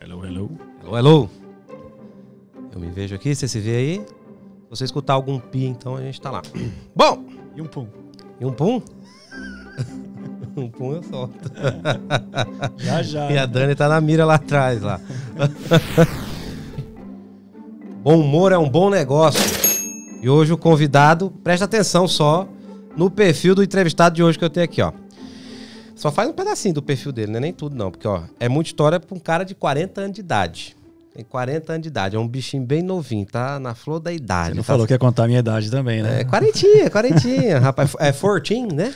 Hello, hello. Hello, hello. Eu me vejo aqui, você se vê aí. Se você escutar algum pi, então a gente tá lá. Bom! E um pum. E um pum? um pum eu solto. já, já. E a Dani tá na mira lá atrás, lá. bom humor é um bom negócio. E hoje o convidado, presta atenção só no perfil do entrevistado de hoje que eu tenho aqui, ó. Só faz um pedacinho do perfil dele, né? Nem tudo não, porque ó, é muita história pra um cara de 40 anos de idade. Tem 40 anos de idade, é um bichinho bem novinho, tá na flor da idade. Você não tá... falou que ia contar a minha idade também, né? É, quarentinha, quarentinha, rapaz. É 14, né?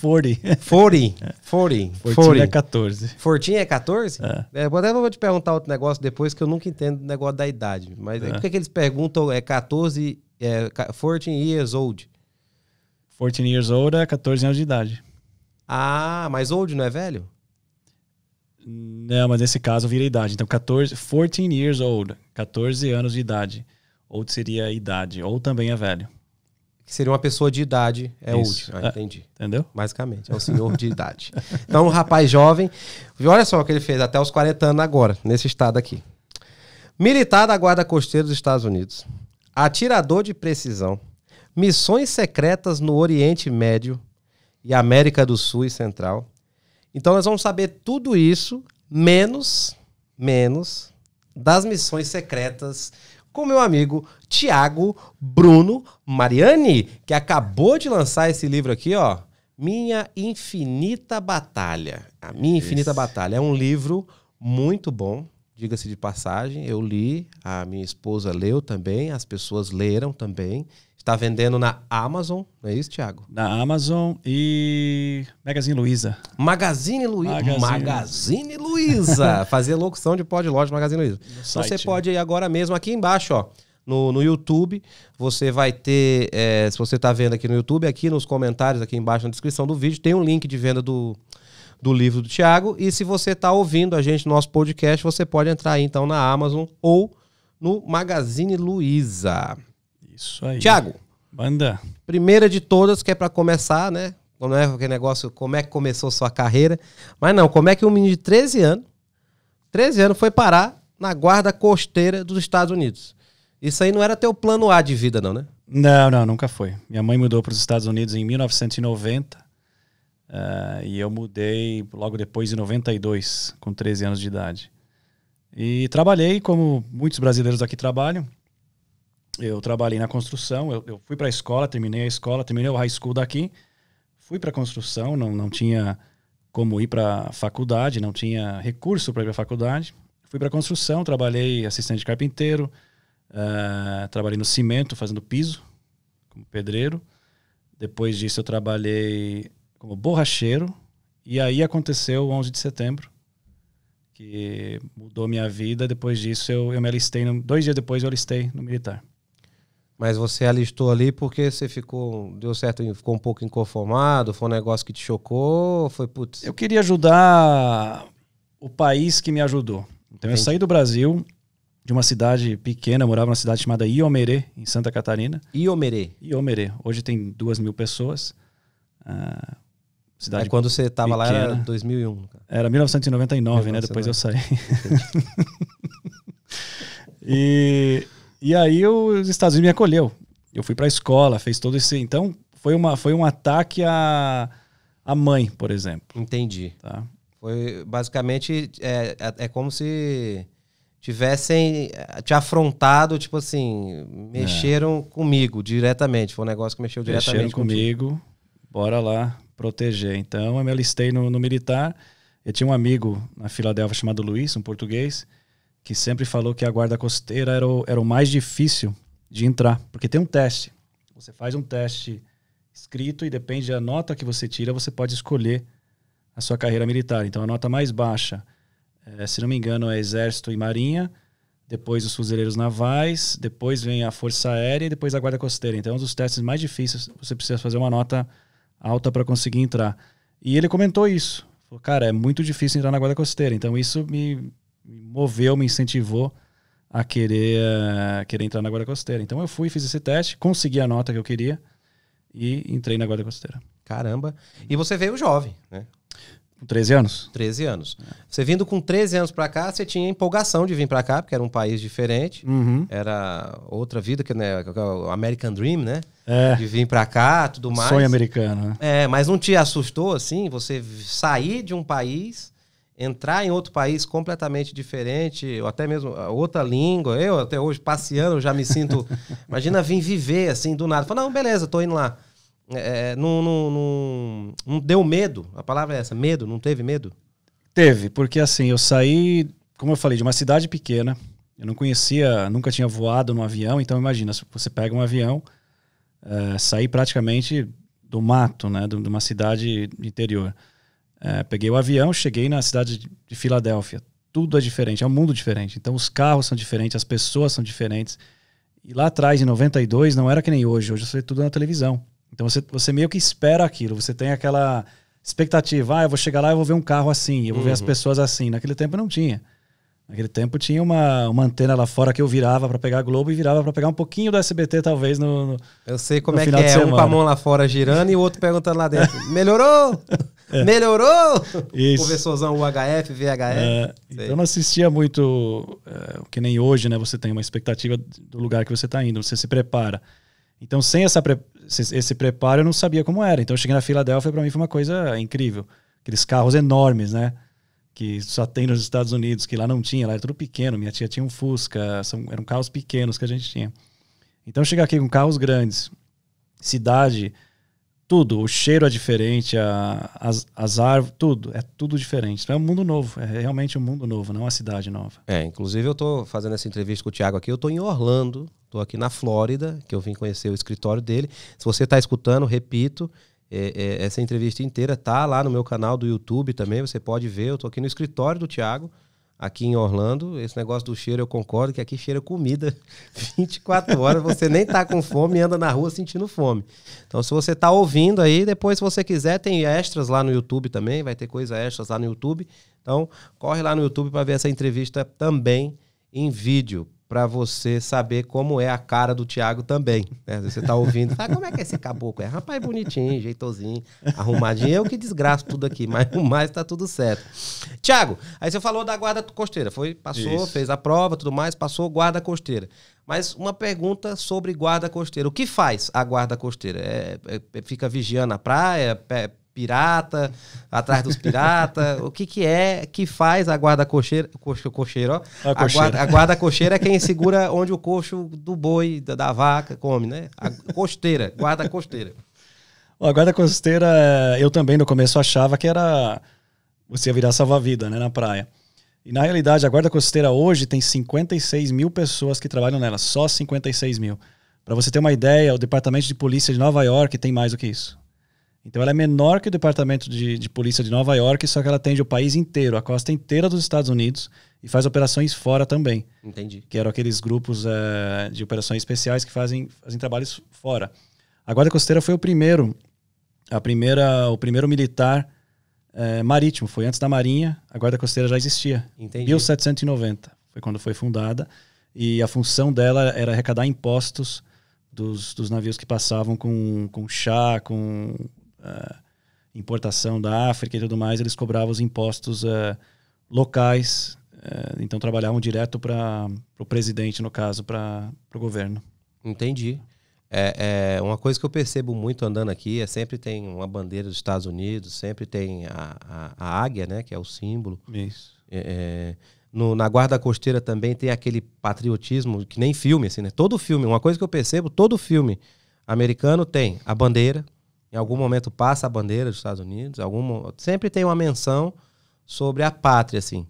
40. 40. 40. 40 é 14. 14 é 14? É, é. é até vou te perguntar outro negócio depois, que eu nunca entendo o negócio da idade. Mas é. é. por que, que eles perguntam é 14, é 14 years old? 14 years old é 14 anos de idade. Ah, mas old não é velho? Não, mas nesse caso vira idade. Então, 14, 14 years old, 14 anos de idade. Old seria idade, ou também é velho. seria uma pessoa de idade, é Isso. old. Ah, é. entendi. É, entendeu? Basicamente, é o senhor de idade. Então, um rapaz jovem, olha só o que ele fez até os 40 anos agora, nesse estado aqui. Militar da Guarda Costeira dos Estados Unidos, atirador de precisão, missões secretas no Oriente Médio, e América do Sul e Central. Então nós vamos saber tudo isso, menos, menos, das missões secretas com meu amigo Tiago Bruno Mariani, que acabou de lançar esse livro aqui, ó. Minha Infinita Batalha. A Minha Infinita Isso. Batalha é um livro muito bom, diga-se de passagem. Eu li, a minha esposa leu também, as pessoas leram também. Está vendendo na Amazon, não é isso, Thiago? Na Amazon e Magazine Luiza. Magazine Luiza. Magazine, Magazine Luiza. Fazer locução de pod loja Magazine Luiza. Então você pode ir agora mesmo aqui embaixo, ó. No, no YouTube, você vai ter. É, se você está vendo aqui no YouTube, aqui nos comentários, aqui embaixo na descrição do vídeo, tem um link de venda do, do livro do Thiago. E se você está ouvindo a gente no nosso podcast, você pode entrar aí, então na Amazon ou no Magazine Luiza. Isso aí. Tiago. Primeira de todas, que é para começar, né? Como é aquele negócio, como é que começou sua carreira. Mas não, como é que um menino de 13 anos, 13 anos, foi parar na guarda costeira dos Estados Unidos? Isso aí não era teu plano A de vida, não, né? Não, não, nunca foi. Minha mãe mudou para os Estados Unidos em 1990 uh, eh, e eu mudei logo depois em 92, com 13 anos de idade. E trabalhei como muitos brasileiros aqui trabalham, eu trabalhei na construção, eu, eu fui para a escola, terminei a escola, terminei o high school daqui, fui para a construção, não, não tinha como ir para a faculdade, não tinha recurso para ir para a faculdade. Fui para a construção, trabalhei assistente de carpinteiro, uh, trabalhei no cimento, fazendo piso, como pedreiro. Depois disso eu trabalhei como borracheiro, e aí aconteceu o 11 de setembro, que mudou minha vida. Depois disso, eu, eu me alistei. No, dois dias depois, eu alistei no militar. Mas você alistou ali porque você ficou, deu certo, ficou um pouco inconformado, foi um negócio que te chocou, foi putz. Eu queria ajudar o país que me ajudou. Então Entendi. eu saí do Brasil, de uma cidade pequena, morava numa cidade chamada Iomerê, em Santa Catarina. Iomerê? Iomerê. Hoje tem duas mil pessoas. Ah, cidade é quando você estava lá era 2001. Era 1999, 1999, né? Depois eu saí. e e aí os Estados Unidos me acolheu. Eu fui para a escola, fez todo esse. Então foi, uma, foi um ataque à, à mãe, por exemplo. Entendi. Tá? Foi basicamente é, é, é como se tivessem eh, te afrontado, tipo assim, mexeram é. comigo diretamente. Foi um negócio que mexeu diretamente mexeram comigo. Bora lá proteger. Então eu me alistei no, no militar. Eu tinha um amigo na Filadélfia chamado Luiz, um português que sempre falou que a guarda costeira era o, era o mais difícil de entrar, porque tem um teste. Você faz um teste escrito e depende da nota que você tira, você pode escolher a sua carreira militar. Então a nota mais baixa, é, se não me engano, é Exército e Marinha, depois os fuzileiros navais, depois vem a Força Aérea e depois a Guarda Costeira. Então é um dos testes mais difíceis, você precisa fazer uma nota alta para conseguir entrar. E ele comentou isso. Falou, cara, é muito difícil entrar na Guarda Costeira. Então isso me me moveu, me incentivou a querer, a eh, querer entrar na Guarda Costeira. Então eu fui, fiz esse teste, consegui a nota que eu queria e entrei na Guarda Costeira. Caramba. E você veio jovem, né? Com 13 anos? 13 anos. Você vindo com 13 anos para cá, você tinha empolgação de vir para cá, porque era um país diferente. Uhum. Era outra vida, que né, é o American Dream, né? É. De vir para cá, tudo mais. Sonho americano, né? É, mas não te assustou, assim, você sair de um país entrar em outro país completamente diferente, ou até mesmo ah, outra língua. Eu até hoje passeando já me sinto. imagina vir viver assim do nada. Falar, não, beleza, tô indo lá. É, é, não, não, não, não deu medo. A palavra é essa, medo, não teve medo? Teve, porque assim, eu saí, como eu falei, de uma cidade pequena. Eu não conhecia, nunca tinha voado num avião, então imagina, se você pega um avião, é, sair praticamente do mato, né, de uma cidade interior. É, peguei o avião, cheguei na cidade de Filadélfia. Tudo é diferente, é um mundo diferente. Então os carros são diferentes, as pessoas são diferentes. E lá atrás, em 92, não era que nem hoje. Hoje você vê tudo na televisão. Então você, você meio que espera aquilo, você tem aquela expectativa. Ah, eu vou chegar lá, eu vou ver um carro assim, eu vou uhum. ver as pessoas assim. Naquele tempo não tinha. Naquele tempo tinha uma, uma antena lá fora que eu virava para pegar a Globo e virava para pegar um pouquinho do SBT, talvez, no, no Eu sei como é que é, um com a mão lá fora girando e o outro perguntando lá dentro. Melhorou? É. Melhorou? Isso. Conversorzão UHF, VHF. É, eu não assistia muito, é, que nem hoje, né? Você tem uma expectativa do lugar que você está indo, você se prepara. Então sem essa pre esse preparo eu não sabia como era. Então eu cheguei na Filadélfia para mim foi uma coisa incrível. Aqueles carros enormes, né? que só tem nos Estados Unidos, que lá não tinha, lá era tudo pequeno. Minha tia tinha um Fusca, são, eram carros pequenos que a gente tinha. Então chegar aqui com carros grandes, cidade, tudo, o cheiro é diferente, a, as, as árvores, tudo, é tudo diferente. Então é um mundo novo, é realmente um mundo novo, não uma cidade nova. É, inclusive eu estou fazendo essa entrevista com o Thiago aqui, eu estou em Orlando, estou aqui na Flórida, que eu vim conhecer o escritório dele. Se você está escutando, repito, é, é, essa entrevista inteira tá lá no meu canal do YouTube também, você pode ver. Eu tô aqui no escritório do Thiago, aqui em Orlando. Esse negócio do cheiro, eu concordo que aqui cheira comida 24 horas. Você nem tá com fome e anda na rua sentindo fome. Então, se você tá ouvindo aí, depois, se você quiser, tem extras lá no YouTube também. Vai ter coisa extras lá no YouTube. Então, corre lá no YouTube para ver essa entrevista também em vídeo para você saber como é a cara do Thiago também. Né? Você tá ouvindo, sabe como é que é esse caboclo? É rapaz bonitinho, jeitosinho, arrumadinho. Eu que desgraço tudo aqui, mas o mais tá tudo certo. Thiago, aí você falou da guarda costeira. Foi, passou, Isso. fez a prova, tudo mais, passou guarda costeira. Mas uma pergunta sobre guarda costeira. O que faz a guarda costeira? É, é, é fica vigiando a praia? É, pirata, atrás dos piratas. o que, que é que faz a guarda cocheira? Coche, cocheiro, ó. A, a, Guarda, a, guarda, cocheira é quem segura onde o coxo do boi, da, da vaca, come, né? A costeira, guarda costeira. A guarda costeira, é, eu também no começo achava que era você ia virar salva-vida, né, na praia. E na realidade, a guarda costeira hoje tem 56 mil pessoas que trabalham nela, só 56 mil. Para você ter uma ideia, o departamento de polícia de Nova York tem mais do que isso. Então ela é menor que o Departamento de, de, Polícia de Nova York, só que ela atende o país inteiro, a costa inteira dos Estados Unidos e faz operações fora também. Entendi. Que eram aqueles grupos é, de operações especiais que fazem, fazem trabalhos fora. A Guarda Costeira foi o primeiro, a primeira, o primeiro militar é, marítimo. Foi antes da Marinha, a Guarda Costeira já existia. Entendi. 1790 foi quando foi fundada e a função dela era arrecadar impostos dos, dos navios que passavam com, com chá, com uh, importação da África e tudo mais, eles cobravam os impostos uh, locais, uh, então trabalhavam direto para o presidente, no caso, para o governo. Entendi. É, é, uma coisa que eu percebo muito andando aqui é sempre tem uma bandeira dos Estados Unidos, sempre tem a, a, a águia, né, que é o símbolo. Isso. É, é no, na guarda costeira também tem aquele patriotismo que nem filme, assim, né? Todo filme, uma coisa que eu percebo, todo filme americano tem a bandeira, em algum momento passa a bandeira dos Estados Unidos, algum, sempre tem uma menção sobre a pátria, assim.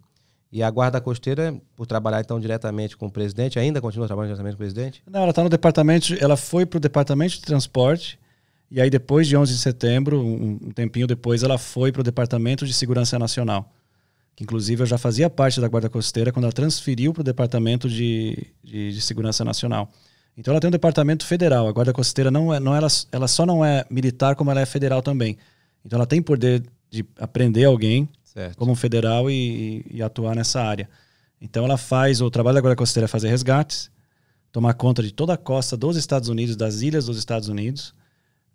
E a Guarda Costeira, por trabalhar então diretamente com o presidente, ainda continua trabalhando diretamente com o presidente? Não, ela está no departamento, ela foi para o departamento de transporte, e aí depois de 11 de setembro, um, um tempinho depois, ela foi para o departamento de segurança nacional que inclusive eu já fazia parte da Guarda Costeira quando ela transferiu para o Departamento de, de, de, Segurança Nacional. Então ela tem um departamento federal. A Guarda Costeira não é, não ela, ela só não é militar como ela é federal também. Então ela tem poder de aprender alguém certo. como federal e, e, atuar nessa área. Então ela faz o trabalho da Guarda Costeira é fazer resgates, tomar conta de toda a costa dos Estados Unidos, das ilhas dos Estados Unidos.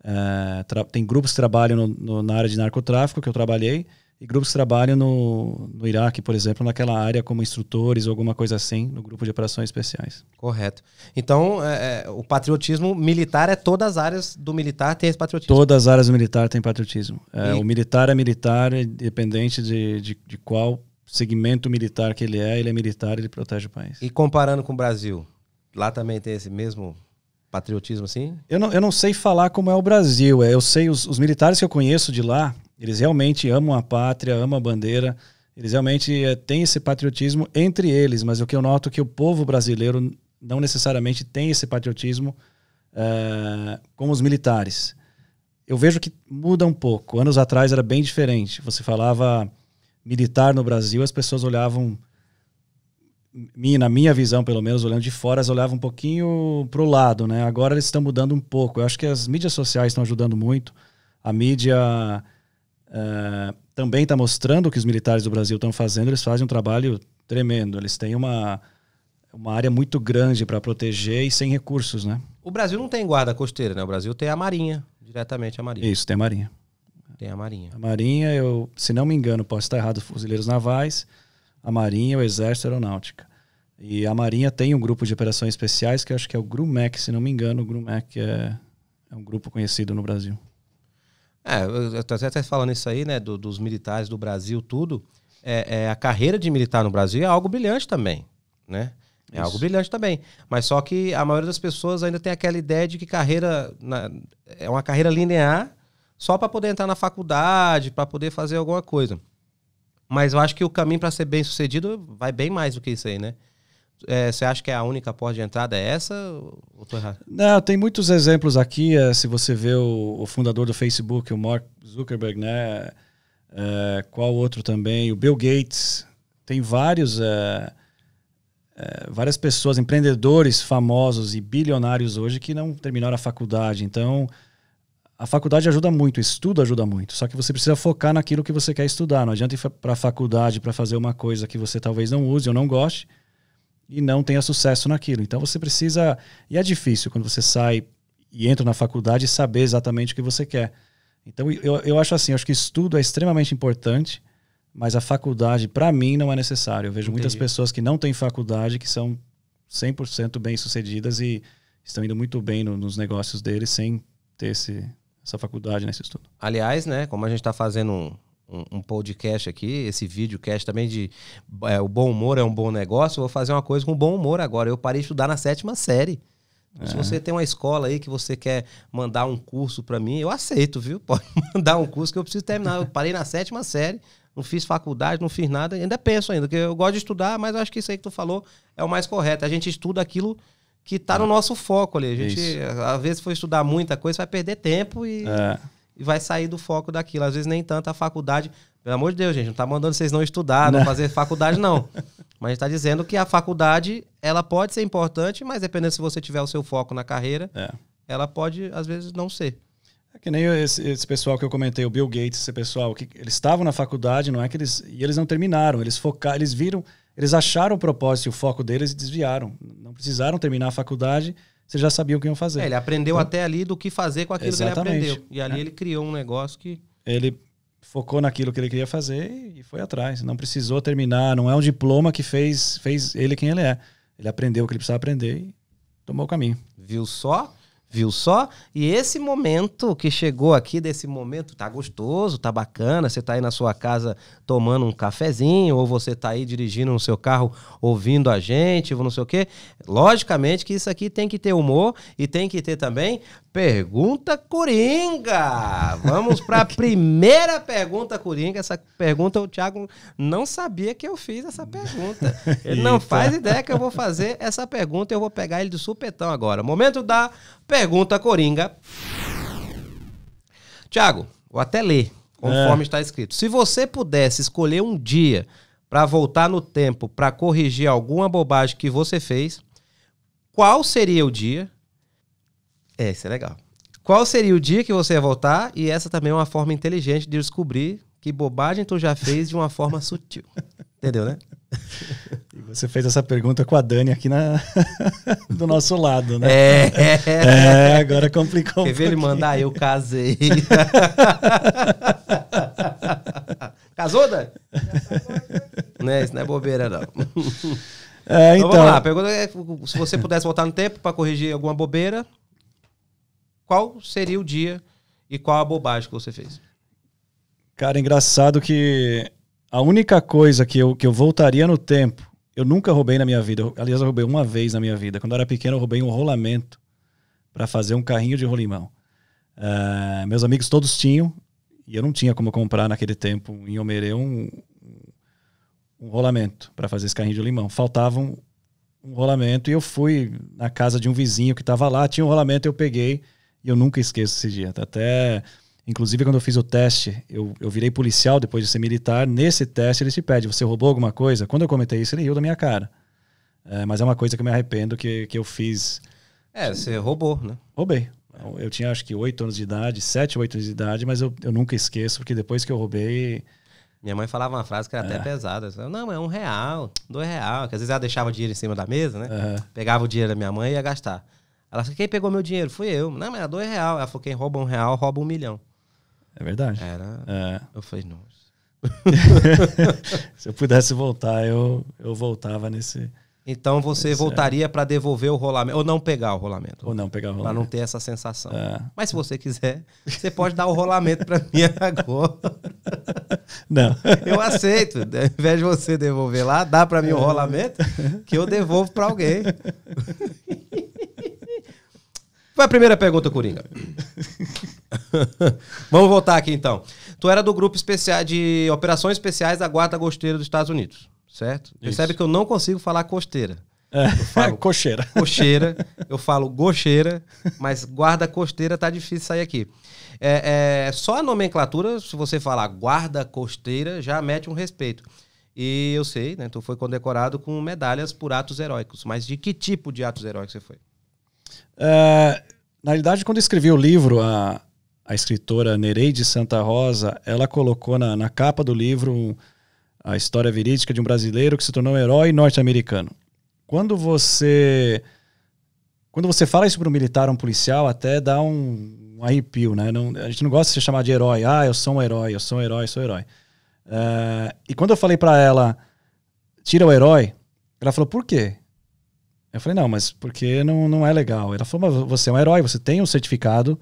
É, tem grupos que trabalham no, no, na área de narcotráfico que eu trabalhei e grupos que trabalham no, no Iraque, por exemplo, naquela área como instrutores ou alguma coisa assim, no grupo de operações especiais. Correto. Então, é, é o patriotismo militar é todas as áreas do militar tem esse patriotismo? Todas as áreas do militar tem patriotismo. É, o militar é militar, é independente de, de, de qual segmento militar que ele é, ele é militar, e ele protege o país. E comparando com o Brasil, lá também tem esse mesmo patriotismo assim? Eu não, eu não sei falar como é o Brasil. É, eu sei, os, os militares que eu conheço de lá, eles realmente amam a pátria, amam a bandeira. Eles realmente é, têm esse patriotismo entre eles, mas o que eu noto é que o povo brasileiro não necessariamente tem esse patriotismo é, com os militares. Eu vejo que muda um pouco. Anos atrás era bem diferente. Você falava militar no Brasil, as pessoas olhavam, na minha visão pelo menos, olhando de fora, elas olhavam um pouquinho para o lado. Né? Agora eles estão mudando um pouco. Eu acho que as mídias sociais estão ajudando muito. A mídia Uh, também está mostrando o que os militares do Brasil estão fazendo. Eles fazem um trabalho tremendo. Eles têm uma, uma área muito grande para proteger e sem recursos, né? O Brasil não tem guarda costeira, né? O Brasil tem a Marinha, diretamente a Marinha. Isso, tem a Marinha. Tem a Marinha. A Marinha, eu, se não me engano, posso estar errado, fuzileiros navais, a Marinha, o Exército, a Aeronáutica. E a Marinha tem um grupo de operações especiais que acho que é o GRUMEC, se não me engano, o GRUMEC é, é um grupo conhecido no Brasil. É, eu tô até falando isso aí, né, do, dos militares do Brasil, tudo. É, é, a carreira de militar no Brasil é algo brilhante também, né? É isso. algo brilhante também. Mas só que a maioria das pessoas ainda tem aquela ideia de que carreira na, é uma carreira linear só para poder entrar na faculdade, para poder fazer alguma coisa. Mas eu acho que o caminho para ser bem sucedido vai bem mais do que isso aí, né? É, você é, acha que é a única porta de entrada é essa? Ou estou errado? Não, tem muitos exemplos aqui. É, se você vê o, o, fundador do Facebook, o Mark Zuckerberg, né? É, qual outro também? O Bill Gates. Tem vários, é, várias pessoas, empreendedores famosos e bilionários hoje que não terminaram a faculdade. Então, a faculdade ajuda muito, estudo ajuda muito. Só que você precisa focar naquilo que você quer estudar. Não adianta ir para a faculdade para fazer uma coisa que você talvez não use ou não goste e não tenha sucesso naquilo. Então você precisa. E é difícil quando você sai e entra na faculdade saber exatamente o que você quer. Então eu, eu acho assim, eu acho que estudo é extremamente importante, mas a faculdade, para mim, não é necessário. Eu vejo Entendi. muitas pessoas que não têm faculdade que são 100% bem-sucedidas e estão indo muito bem no, nos negócios deles sem ter esse, essa faculdade nesse estudo. Aliás, né, como a gente está fazendo um um, um podcast aqui, esse cast também de é, o bom humor é um bom negócio, vou fazer uma coisa com bom humor agora. Eu parei de estudar na sétima série. É. Se você tem uma escola aí que você quer mandar um curso para mim, eu aceito, viu? Pode mandar um curso que eu preciso terminar. Eu parei na sétima série, não fiz faculdade, não fiz nada, ainda penso ainda, que eu gosto de estudar, mas acho que isso aí que tu falou é o mais correto. A gente estuda aquilo que está é. no nosso foco ali. A gente, isso. às vezes, for estudar muita coisa, vai perder tempo e. É e vai sair do foco daquilo. Às vezes nem tanto a faculdade. Pelo amor de Deus, gente, não está mandando vocês não estudar, não, não né? fazer faculdade, não. mas está dizendo que a faculdade, ela pode ser importante, mas dependendo se você tiver o seu foco na carreira, é. ela pode, às vezes, não ser. É que nem esse, esse, pessoal que eu comentei, o Bill Gates, esse pessoal, que eles estavam na faculdade, não é que eles. E eles não terminaram, eles focaram, eles viram, eles acharam o propósito e o foco deles e desviaram. Não precisaram terminar a faculdade você já sabia o que iam fazer. É, ele aprendeu então, até ali do que fazer com aquilo exatamente. que ele aprendeu. E ali é. ele criou um negócio que. Ele focou naquilo que ele queria fazer e foi atrás. Não precisou terminar, não é um diploma que fez, fez ele quem ele é. Ele aprendeu o que ele precisava aprender e tomou o caminho. Viu só? Viu só? E esse momento que chegou aqui, desse momento, tá gostoso, tá bacana, você tá aí na sua casa tomando um cafezinho, ou você tá aí dirigindo no seu carro ouvindo a gente, ou não sei o quê. Logicamente que isso aqui tem que ter humor e tem que ter também Pergunta Coringa! Vamos para a primeira pergunta Coringa. Essa pergunta o Thiago não sabia que eu fiz essa pergunta. Ele não faz ideia que eu vou fazer essa pergunta. Eu vou pegar ele de supetão agora. Momento da pergunta Pergunta Coringa. Tiago, vou até ler, conforme é. está escrito. Se você pudesse escolher um dia para voltar no tempo para corrigir alguma bobagem que você fez, qual seria o dia? É, isso é legal. Qual seria o dia que você ia voltar? E essa também é uma forma inteligente de descobrir que bobagem tu já fez de uma forma sutil. Entendeu, né? E você fez essa pergunta com a Dani aqui na, do nosso lado, né? É, é agora complicou Quer um ver ele mandar? Eu casei. Casou, Dani? né? Isso não é bobeira, não. É, então... então vamos lá, pergunta é, se você pudesse voltar no tempo para corrigir alguma bobeira, qual seria o dia e qual a bobagem que você fez? Cara, engraçado que a única coisa que eu, que eu voltaria no tempo, eu nunca roubei na minha vida. Eu, aliás, eu roubei uma vez na minha vida. Quando eu era pequeno, eu roubei um rolamento para fazer um carrinho de rolimão. Uh, meus amigos todos tinham, e eu não tinha como comprar naquele tempo em Omerê um, um rolamento para fazer esse carrinho de limão. Faltava um, um, rolamento e eu fui na casa de um vizinho que estava lá, tinha um rolamento, eu peguei e eu nunca esqueço esse dia. Tá até Inclusive, quando eu fiz o teste, eu, eu virei policial depois de ser militar. Nesse teste, ele te pede: você roubou alguma coisa? Quando eu comentei isso, ele riu da minha cara. É, mas é uma coisa que eu me arrependo que, que eu fiz. É, você roubou, né? Roubei. Eu, eu tinha acho que oito anos de idade, sete oito anos de idade, mas eu, eu nunca esqueço, porque depois que eu roubei. Minha mãe falava uma frase que era é. até pesada. Falava, assim, não, é um real, dois real. Que às vezes ela deixava o dinheiro em cima da mesa, né? É. Pegava o dinheiro da minha mãe e ia gastar. Ela falou, quem pegou meu dinheiro? Fui eu. Não, mas dois real. Ela falou, quem rouba um real, rouba um milhão. É verdade. Era. É. Eu falei, nossa. Se eu pudesse voltar, eu, eu voltava nesse. Então você voltaria é. para devolver o rolamento, ou não pegar o rolamento. Ou não pegar o rolamento. Para não ter essa sensação. É. Mas se você quiser, você pode dar o rolamento para mim agora. Não. Eu aceito. Ao invés de você devolver lá, dá para mim o é. rolamento, que eu devolvo para alguém. Foi a primeira pergunta, Coringa. Vamos voltar aqui então. Tu era do grupo especial de operações especiais da Guarda Costeira dos Estados Unidos, certo? Isso. Percebe que eu não consigo falar costeira. É. Eu falo cocheira. Cocheira, eu falo gocheira, mas guarda costeira tá difícil sair aqui. É, é, só a nomenclatura, se você falar guarda costeira, já mete um respeito. E eu sei, né? Tu foi condecorado com medalhas por atos heróicos. Mas de que tipo de atos heróicos você foi? É, na realidade, quando eu escrevi o livro, a, a escritora Nereide Santa Rosa, ela colocou na, na capa do livro a história verídica de um brasileiro que se tornou um herói norte-americano. Quando você quando você fala isso para um militar, um policial, até dá um, um arrepio, né? Não, a gente não gosta de ser chamado de herói. Ah, eu sou um herói, eu sou um herói, sou um herói. Uh, e quando eu falei para ela, tira o herói, ela falou, por quê? Eu falei, não, mas porque não, não é legal. Ela falou, mas você é um herói, você tem um certificado,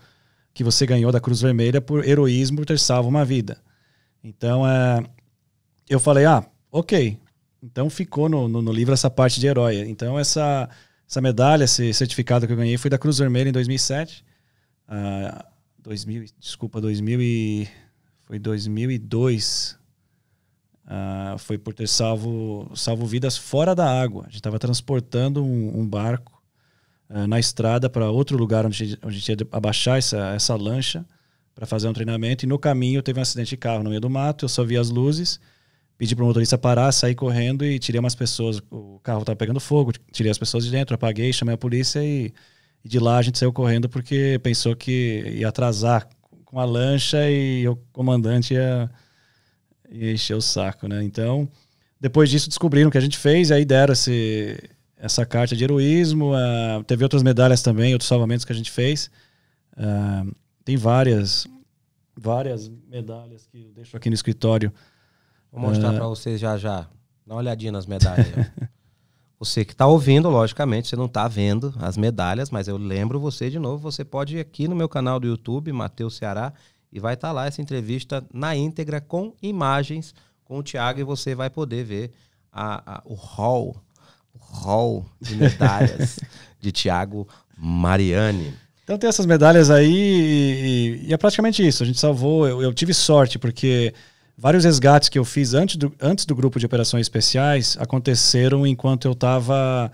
que você ganhou da Cruz Vermelha por heroísmo por ter salvo uma vida. Então, é, eu falei, ah, ok. Então ficou no, no, no livro essa parte de herói. Então essa, essa medalha, esse certificado que eu ganhei foi da Cruz Vermelha em 2007. Uh, 2000, desculpa, 2000 e, foi 2002. Uh, ah, foi por ter salvo, salvo vidas fora da água. A gente estava transportando um, um barco eh, na estrada para outro lugar onde, a gente ia abaixar essa, essa lancha para fazer um treinamento. E no caminho teve um acidente de carro no meio do mato, eu só vi as luzes, pedi para o motorista parar, sair correndo e tirei umas pessoas. O carro estava pegando fogo, tirei as pessoas de dentro, apaguei, chamei a polícia e, e de lá a gente saiu correndo porque pensou que ia atrasar com a lancha e o comandante ia, ia encher o saco, né? Então, depois disso descobriram o que a gente fez e aí deram esse, essa carta de heroísmo. Uh, teve outras medalhas também, outros salvamentos que a gente fez. Uh, tem várias, várias medalhas que eu deixo aqui no escritório. Vou mostrar ah. para vocês já já. Dá uma olhadinha nas medalhas. você que está ouvindo, logicamente, você não está vendo as medalhas, mas eu lembro você de novo. Você pode ir aqui no meu canal do YouTube, Matheus Ceará, e vai estar tá lá essa entrevista na íntegra com imagens com o Thiago e você vai poder ver a, a, o hall hall de medalhas de Thiago Mariani. Então tem essas medalhas aí e, e, é praticamente isso. A gente salvou, eu, eu tive sorte, porque vários resgates que eu fiz antes do, antes do grupo de operações especiais aconteceram enquanto eu estava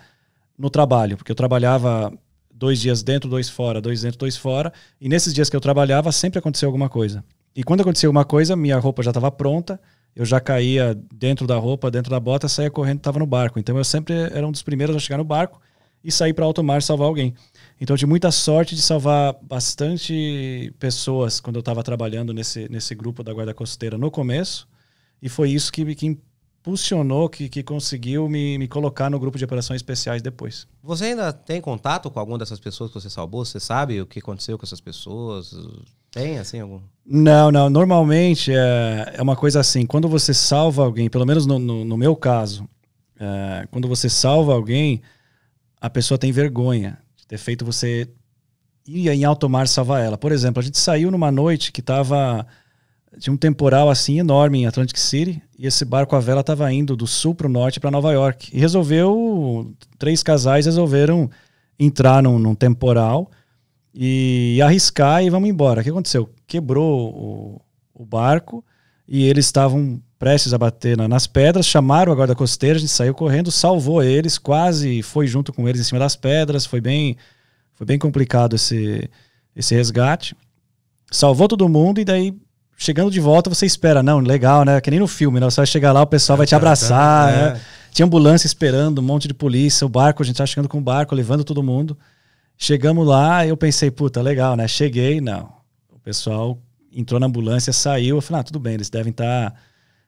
no trabalho, porque eu trabalhava dois dias dentro, dois fora, dois dentro, dois fora, e nesses dias que eu trabalhava sempre aconteceu alguma coisa. E quando acontecia alguma coisa, minha roupa já estava pronta, eu já caía dentro da roupa, dentro da bota, saía correndo, estava no barco. Então eu sempre era um dos primeiros a chegar no barco e sair para alto mar salvar alguém. Então eu tive muita sorte de salvar bastante pessoas quando eu estava trabalhando nesse, nesse grupo da Guarda Costeira no começo. E foi isso que, que impulsionou, que, que conseguiu me, me colocar no grupo de operações especiais depois. Você ainda tem contato com alguma dessas pessoas que você salvou? Você sabe o que aconteceu com essas pessoas? Tem, assim, algum? Não, não. Normalmente é, é uma coisa assim, quando você salva alguém, pelo menos no, no, no meu caso, é, quando você salva alguém, a pessoa tem vergonha de ter feito você ir em alto mar salvar ela. Por exemplo, a gente saiu numa noite que estava... Tinha um temporal assim enorme em Atlantic City, e esse barco à vela estava indo do sul para o norte para Nova York. E resolveu. Três casais resolveram entrar num, num temporal e, e, arriscar e vamos embora. O que aconteceu? Quebrou o, o barco e eles estavam prestes a bater na, nas pedras, chamaram a guarda costeira, a gente saiu correndo, salvou eles, quase foi junto com eles em cima das pedras, foi bem, foi bem complicado esse, esse resgate. Salvou todo mundo e daí chegando de volta, você espera. Não, legal, né? Que nem no filme, né? Você vai chegar lá, o pessoal é, vai te é, abraçar. Tá, Tinha ambulância esperando, um monte de polícia, o barco, a gente tava tá chegando com o barco, levando todo mundo. Chegamos lá, eu pensei, puta, legal, né? Cheguei, não. O pessoal entrou na ambulância, saiu. Eu falei, ah, tudo bem, eles devem estar tá,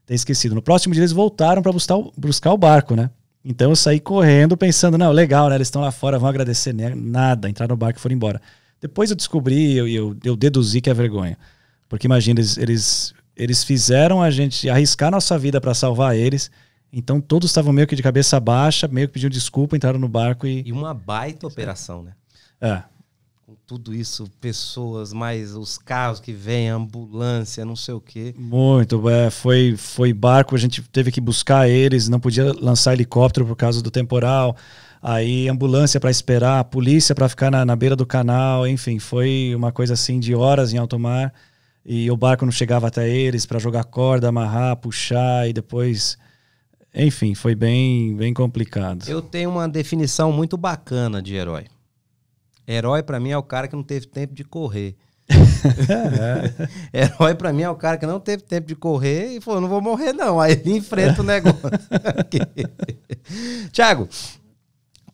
ter esquecido. No próximo dia, eles voltaram para buscar, o, buscar o barco, né? Então eu saí correndo, pensando, não, legal, né? Eles estão lá fora, vão agradecer. Né? Nada, entrar no barco e foram embora. Depois eu descobri, eu, eu, eu deduzi que é vergonha. Porque imagina, eles, eles, eles fizeram a gente arriscar nossa vida para salvar eles. Então todos estavam meio que de cabeça baixa, meio que pedindo desculpa, entraram no barco e. E uma baita operação, né? É. Com tudo isso, pessoas, mais os carros que vêm, ambulância, não sei o quê. Muito, é, foi, foi barco, a gente teve que buscar eles, não podia lançar helicóptero por causa do temporal. Aí ambulância para esperar, polícia para ficar na, na beira do canal, enfim, foi uma coisa assim de horas em alto mar e o barco não chegava até eles para jogar corda, amarrar, puxar e depois. Enfim, foi bem, bem complicado. Eu tenho uma definição muito bacana de herói. Herói para mim é o cara que não teve tempo de correr. herói para mim é o cara que não teve tempo de correr e falou: não vou morrer, não. Aí ele enfrenta o negócio. Tiago,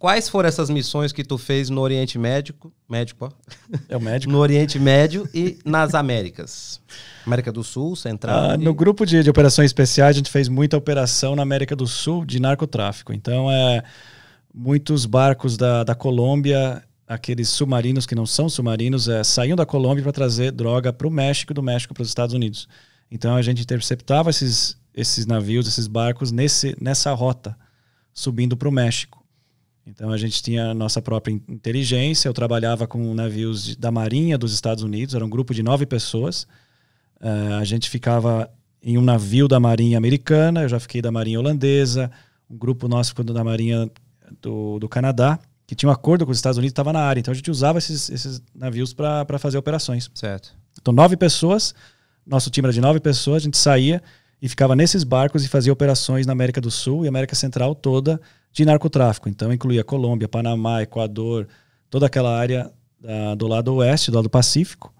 Quais foram essas missões que tu fez no Oriente Médico, médico, ó. É o médico. no Oriente Médio e nas Américas? América do Sul, Central. Ah, e... No grupo de, de operações especiais, a gente fez muita operação na América do Sul de narcotráfico. Então, é, muitos barcos da, da Colômbia aqueles submarinos que não são submarinos é, saíam da Colômbia para trazer droga para o México, do México para os Estados Unidos. Então a gente interceptava esses, esses navios, esses barcos nesse, nessa rota, subindo para o México. Então a gente tinha a nossa própria inteligência. Eu trabalhava com navios da Marinha dos Estados Unidos, era um grupo de nove pessoas. Uh, a gente ficava em um navio da Marinha Americana, eu já fiquei da Marinha Holandesa, um grupo nosso ficou da Marinha do, do Canadá, que tinha um acordo com os Estados Unidos, estava na área. Então a gente usava esses, esses navios para fazer operações. Certo. Então, nove pessoas, nosso time era de nove pessoas, a gente saía e ficava nesses barcos e fazia operações na América do Sul e América Central toda de narcotráfico. Então incluía Colômbia, Panamá, Equador, toda aquela área ah, do lado oeste, do lado pacífico,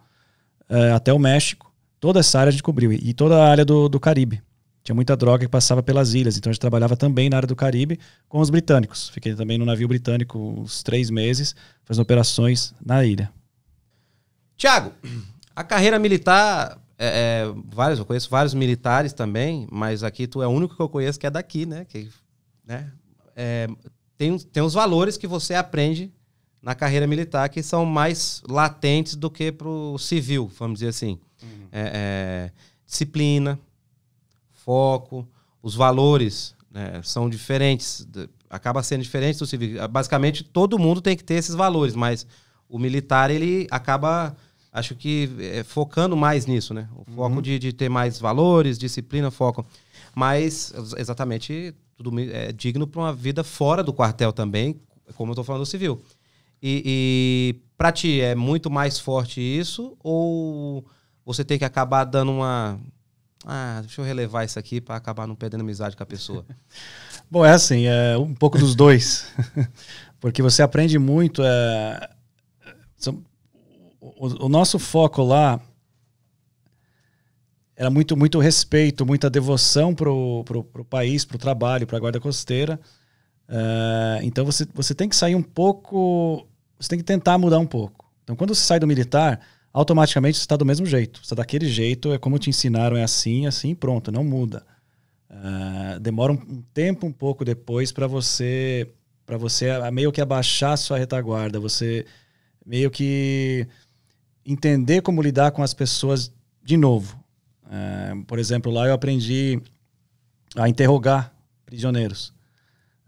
eh, até o México. Toda essa área a gente cobriu. E toda a área do, do Caribe. Tinha muita droga que passava pelas ilhas. Então a gente trabalhava também na área do Caribe com os britânicos. Fiquei também no navio britânico uns três meses, fazendo operações na ilha. Tiago, a carreira militar é, é, vários, eu conheço vários militares também, mas aqui tu é o único que eu conheço que é daqui, né? Que, né? é, tem, tem os valores que você aprende na carreira militar que são mais latentes do que para o civil, vamos dizer assim. Uhum. É, é, disciplina, foco, os valores né, são diferentes, acaba sendo diferente do civil. Ah, basicamente, todo mundo tem que ter esses valores, mas o militar ele acaba, acho que, é, focando mais nisso, né? O foco uhum. de, de ter mais valores, disciplina, foco. Mas, exatamente, tudo é, digno para uma vida fora do quartel também, como eu estou falando do civil. E, e para ti é muito mais forte isso ou você tem que acabar dando uma ah, deixa eu relevar isso aqui para acabar não perdendo amizade com a pessoa? Bom, é assim, é um pouco dos dois. Porque você aprende muito. É, o, o nosso foco lá era muito, muito respeito, muita devoção para o país, para o trabalho, para a Guarda Costeira. Uh, então você, você tem que sair um pouco, você tem que tentar mudar um pouco. Então quando você sai do militar, automaticamente você está do mesmo jeito. Você está daquele jeito, é como te ensinaram, é assim, é assim, pronto, não muda. Uh, demora um, um, tempo um pouco depois para você para você meio que abaixar sua retaguarda, você meio que entender como lidar com as pessoas de novo. É, por exemplo, lá eu aprendi a interrogar prisioneiros.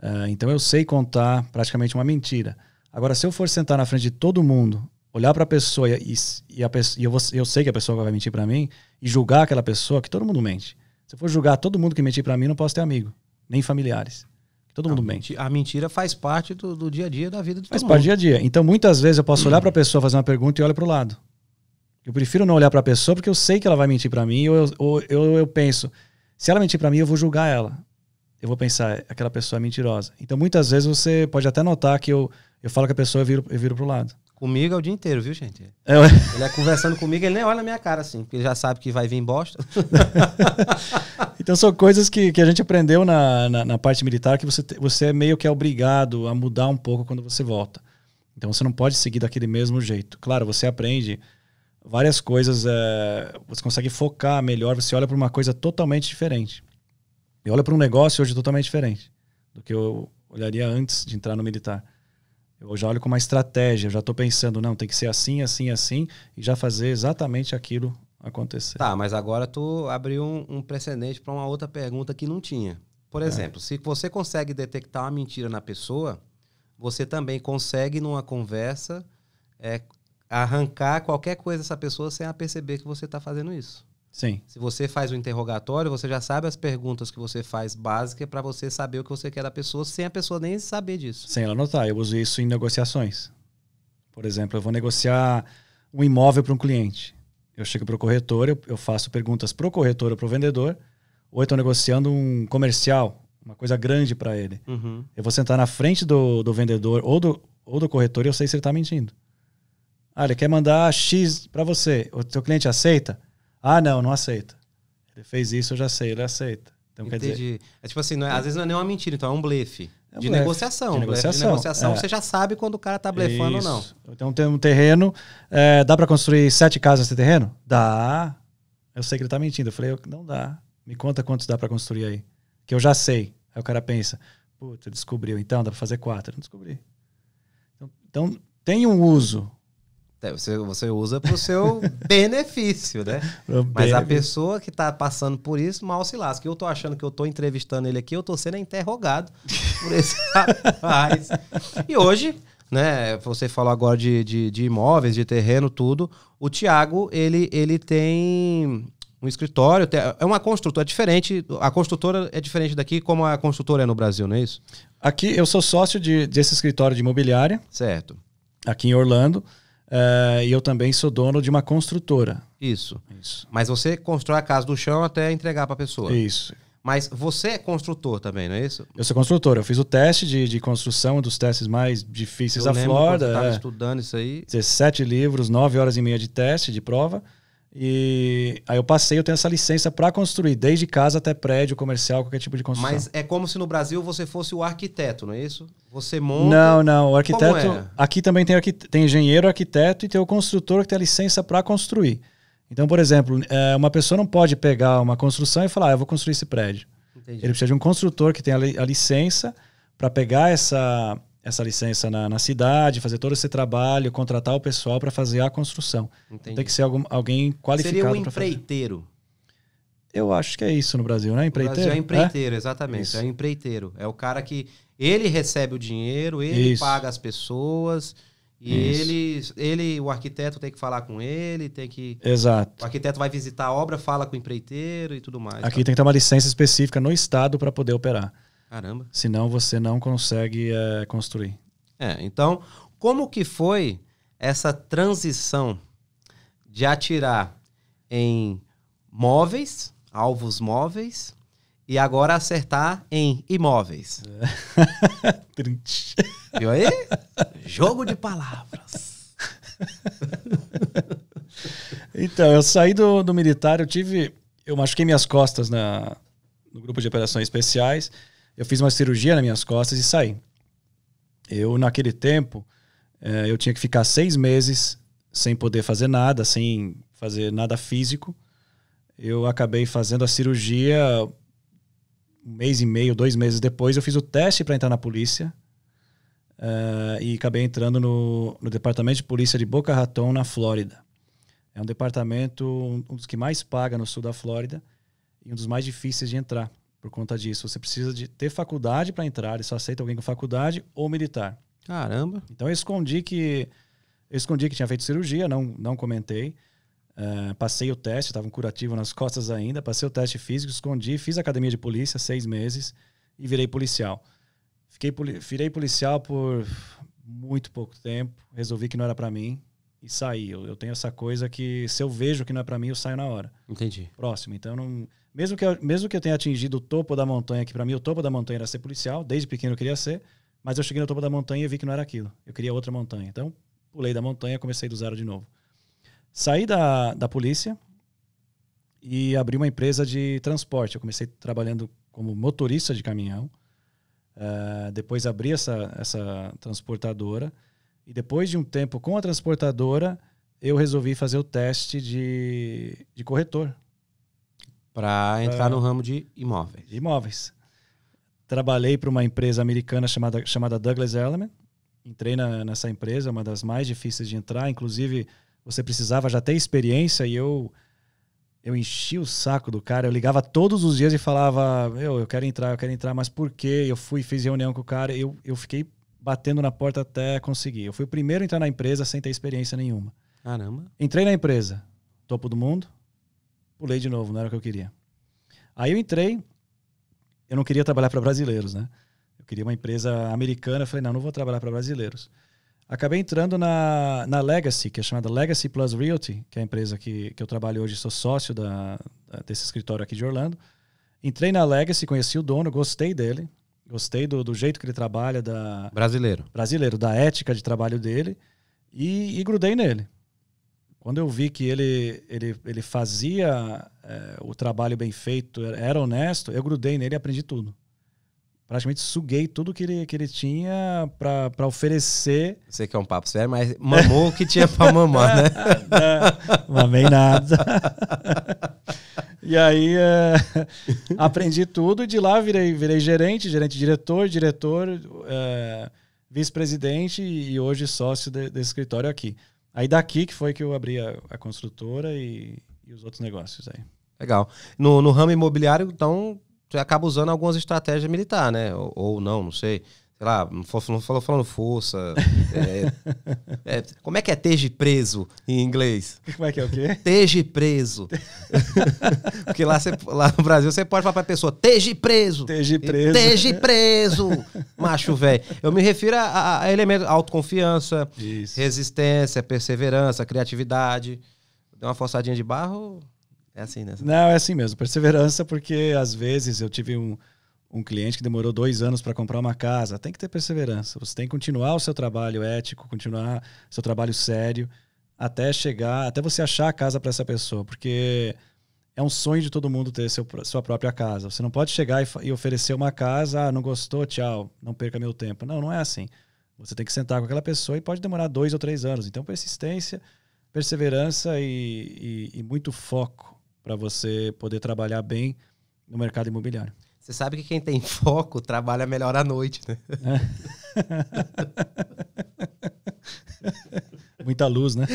É, então eu sei contar praticamente uma mentira. Agora, se eu for sentar na frente de todo mundo, olhar para a pessoa e, e, a, e eu, vou, eu sei que a pessoa vai mentir para mim e julgar aquela pessoa, que todo mundo mente. Se eu for julgar todo mundo que mentir para mim, não posso ter amigo, nem familiares. Todo mundo a mente. A mentira faz parte do, do, dia a dia da vida de faz todo mundo. Faz parte do dia a dia. Então, muitas vezes eu posso olhar para a pessoa, fazer uma pergunta e olho para o lado. Eu prefiro não olhar para a pessoa porque eu sei que ela vai mentir para mim, ou eu, ou eu, eu penso, se ela mentir para mim, eu vou julgar ela. Eu vou pensar, aquela pessoa é mentirosa. Então, muitas vezes, você pode até notar que eu, eu falo com a pessoa e viro, eu viro pro lado. Comigo é o dia inteiro, viu, gente? É, Ele é conversando comigo, ele nem olha na minha cara, assim, porque ele já sabe que vai vir bosta. então são coisas que, que a gente aprendeu na, na, na, parte militar que você, você é meio que é obrigado a mudar um pouco quando você volta. Então você não pode seguir daquele mesmo jeito. Claro, você aprende várias coisas, é, você consegue focar melhor, você olha para uma coisa totalmente diferente. E olha para um negócio hoje totalmente diferente do que eu olharia antes de entrar no militar. Eu já olho com uma estratégia, eu já estou pensando, não, tem que ser assim, assim, assim, e já fazer exatamente aquilo acontecer. Tá, mas agora tu abriu um, precedente para uma outra pergunta que não tinha. Por é. exemplo, se você consegue detectar uma mentira na pessoa, você também consegue, numa conversa, é, arrancar qualquer coisa dessa pessoa sem ela perceber que você está fazendo isso. Sim. Se você faz o um interrogatório, você já sabe as perguntas que você faz básicas para você saber o que você quer da pessoa sem a pessoa nem saber disso. Sem ela notar. Eu uso isso em negociações. Por exemplo, eu vou negociar um imóvel para um cliente. Eu chego para o corretor, eu, faço perguntas para o corretor ou para o vendedor, ou estou negociando um comercial, uma coisa grande para ele. Uhum. Eu vou sentar na frente do, do vendedor ou do, ou do corretor e eu sei se ele está mentindo. Ah, ele quer mandar X para você. O teu cliente aceita? Ah, não, não aceita. Ele fez isso, eu já sei, ele aceita. Então, Entendi. quer dizer... É tipo assim, é, às vezes não é nem uma mentira, então é um blefe. É um de, blefe. Negociação, de negociação. Blefe de negociação, é. você já sabe quando o cara tá blefando isso. ou não. Então tem um terreno, é, dá para construir sete casas nesse terreno? Dá. Eu sei que ele tá mentindo. Eu falei, não dá. Me conta quantos dá para construir aí. Que eu já sei. Aí o cara pensa, putz, descobriu. Então dá para fazer quatro. Eu não descobri. Então, então tem um uso é, você, você usa para o seu benefício, né? Mas a pessoa que está passando por isso mal se lasca. Eu estou achando que eu estou entrevistando ele aqui, eu estou sendo interrogado por esse rapaz. E hoje, né? Você falou agora de, de, de imóveis, de terreno, tudo. O Tiago, ele, ele tem um escritório, é uma construtora é diferente, a construtora é diferente daqui como a construtora é no Brasil, não é isso? Aqui eu sou sócio de, desse escritório de imobiliária. Certo. Aqui em Orlando. Eh, e eu também sou dono de uma construtora. Isso. Isso. Mas você constrói a casa do chão até entregar para a pessoa. Isso. Mas você é construtor também, não é isso? Eu sou construtor. Eu fiz o teste de, de construção, um dos testes mais difíceis eu da Flórida. Eu estava é, estudando isso aí. 17 livros, 9 horas e meia de teste, de prova. E aí eu passei, eu tenho essa licença para construir, desde casa até prédio comercial, qualquer tipo de construção. Mas é como se no Brasil você fosse o arquiteto, não é isso? Você monta. Não, não. O arquiteto. É? Aqui também tem, tem engenheiro, arquiteto e tem o construtor que tem a licença para construir. Então, por exemplo, é, uma pessoa não pode pegar uma construção e falar, ah, eu vou construir esse prédio. Entendi. Ele precisa de um construtor que tenha a licença para pegar essa, essa licença na, na, cidade, fazer todo esse trabalho, contratar o pessoal para fazer a construção. Então, Entendi. Tem que ser algum, alguém qualificado. Seria um empreiteiro. Eu acho que é isso no Brasil, né? Empreiteiro. Brasil é, é? empreiteiro, é? exatamente. Isso. É empreiteiro. É o cara que ele recebe o dinheiro, ele isso. paga as pessoas. E ele, ele, o arquiteto tem que falar com ele, tem que. Exato. O arquiteto vai visitar a obra, fala com o empreiteiro e tudo mais. Aqui tá? tem que ter uma licença específica no estado para poder operar. Caramba. Senão você não consegue é, construir. É, então, como que foi essa transição de atirar em móveis, alvos móveis, e agora acertar em imóveis? É. Viu aí? Jogo de palavras. então, eu saí do, do militar, eu tive. Eu machuquei minhas costas na, no grupo de operações especiais eu fiz uma cirurgia nas minhas costas e saí. Eu, naquele tempo, eh, eu tinha que ficar seis meses sem poder fazer nada, sem fazer nada físico. Eu acabei fazendo a cirurgia um mês e meio, dois meses depois. Eu fiz o teste para entrar na polícia eh, e acabei entrando no, no departamento de polícia de Boca Raton, na Flórida. É um departamento, um dos que mais paga no sul da Flórida e um dos mais difíceis de entrar por conta disso. Você precisa de ter faculdade para entrar e só aceita alguém com faculdade ou militar. Caramba. Então eu escondi que eu escondi que tinha feito cirurgia, não não comentei. Uh, passei o teste, estava um curativo nas costas ainda. Passei o teste físico, escondi, fiz academia de polícia seis meses e virei policial. Fiquei poli virei policial por muito pouco tempo. Resolvi que não era para mim e saí. Eu, eu tenho essa coisa que se eu vejo que não é para mim, eu saio na hora. Entendi. Próximo. Então não mesmo que eu, mesmo que eu tenha atingido o topo da montanha, que para mim o topo da montanha era ser policial, desde pequeno eu queria ser, mas eu cheguei no topo da montanha e vi que não era aquilo. Eu queria outra montanha. Então, pulei da montanha, comecei do zero de novo. Saí da, da polícia e abri uma empresa de transporte. Eu comecei trabalhando como motorista de caminhão. Uh, depois abri essa, essa transportadora. E depois de um tempo com a transportadora, eu resolvi fazer o teste de, de corretor para entrar no ramo de imóveis. Imóveis. Trabalhei para uma empresa americana chamada, chamada Douglas Elliman. Entrei na, nessa empresa, uma das mais difíceis de entrar. Inclusive, você precisava já ter experiência e eu eu enchi o saco do cara. Eu ligava todos os dias e falava: Meu, eu quero entrar, eu quero entrar, mas por quê? Eu fui, fiz reunião com o cara. Eu, eu fiquei batendo na porta até conseguir. Eu fui o primeiro a entrar na empresa sem ter experiência nenhuma. Caramba. Entrei na empresa, topo do mundo, Pulei de novo, não era o que eu queria. Aí eu entrei, eu não queria trabalhar para brasileiros, né? Eu queria uma empresa americana, falei, não, não vou trabalhar para brasileiros. Acabei entrando na, na Legacy, que é chamada Legacy Plus Realty, que é a empresa que, que eu trabalho hoje, sou sócio da, desse escritório aqui de Orlando. Entrei na Legacy, conheci o dono, gostei dele, gostei do, do jeito que ele trabalha, da brasileiro, brasileiro, da ética de trabalho dele e, e grudei nele. Quando eu vi que ele, ele, ele fazia é, o trabalho bem feito, era honesto, eu grudei nele e aprendi tudo. Praticamente suguei tudo que ele, que ele tinha para oferecer. Você que é um papo sério, mas mamou o que tinha para mamar, né? Não, mamei nada. E aí é, aprendi tudo e de lá virei, virei gerente, gerente diretor, diretor, é, vice-presidente e hoje sócio desse escritório aqui. Aí daqui que foi que eu abri a, a construtora e, e, os outros negócios aí. Legal. No, no ramo imobiliário, então, você acaba usando algumas estratégias militares, né? Ou, ou não, não sei sei lá, falou falando força. É, é, como é que é teje preso em inglês? Como é que é o quê? Teje preso. Porque lá, você, lá no Brasil você pode falar pra pessoa, teje preso. Teje preso. Teje preso, macho velho. Eu me refiro a, a, a elementos, autoconfiança, Isso. resistência, perseverança, criatividade. Deu uma forçadinha de barro, é assim, né? Não, é assim mesmo. Perseverança, porque às vezes eu tive um um cliente que demorou dois anos para comprar uma casa. Tem que ter perseverança. Você tem que continuar o seu trabalho ético, continuar o seu trabalho sério, até chegar, até você achar a casa para essa pessoa, porque é um sonho de todo mundo ter seu, sua própria casa. Você não pode chegar e, e, oferecer uma casa, ah, não gostou, tchau, não perca meu tempo. Não, não é assim. Você tem que sentar com aquela pessoa e pode demorar dois ou três anos. Então, persistência, perseverança e, e, e muito foco para você poder trabalhar bem no mercado imobiliário. Você sabe que quem tem foco trabalha melhor à noite, né? muita luz, né?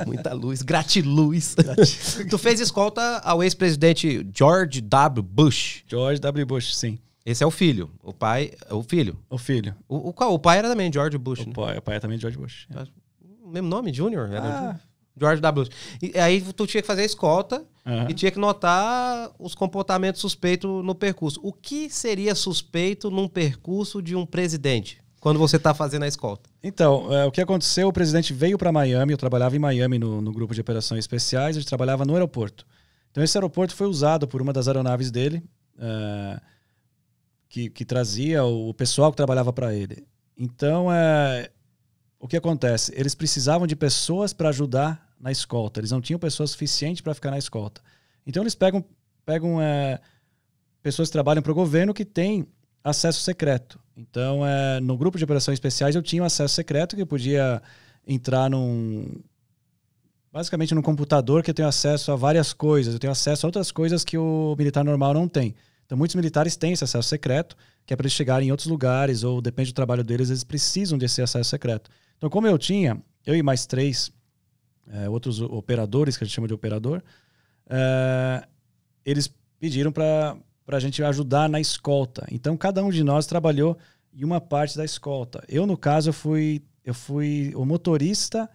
É, muita luz, gratiluz. Gratil... tu fez escolta ao ex-presidente George W. Bush. George W. Bush, sim. Esse é o filho. O pai. O filho. O filho. O, o, o pai era também George Bush. O, né? pai, o pai era é também George Bush. É. O mesmo nome? Junior? Ah. George W. Bush. E aí tu tinha que fazer a escolta. Uhum. E tinha que notar os comportamentos suspeitos no percurso. O que seria suspeito num percurso de um presidente? Quando você está fazendo a escolta? Então, é, o que aconteceu? O presidente veio para Miami, eu trabalhava em Miami no, no grupo de operações especiais, A gente trabalhava no aeroporto. Então, esse aeroporto foi usado por uma das aeronaves dele, é, que, que trazia o pessoal que trabalhava para ele. Então, é, o que acontece? Eles precisavam de pessoas para ajudar na escolta. Eles não tinham pessoas suficientes para ficar na escolta. Então eles pegam, pegam é, pessoas que trabalham para o governo que têm acesso secreto. Então, é, no grupo de operações especiais eu tinha um acesso secreto que eu podia entrar num basicamente num computador que eu tenho acesso a várias coisas, eu tenho acesso a outras coisas que o militar normal não tem. Então, muitos militares têm esse acesso secreto, que é para eles chegarem em outros lugares, ou depende do trabalho deles, eles precisam desse acesso secreto. Então, como eu tinha, eu e mais três é, outros operadores, que a gente chama de operador, é, eles pediram para a gente ajudar na escolta. Então, cada um de nós trabalhou em uma parte da escolta. Eu, no caso, eu fui, eu fui o motorista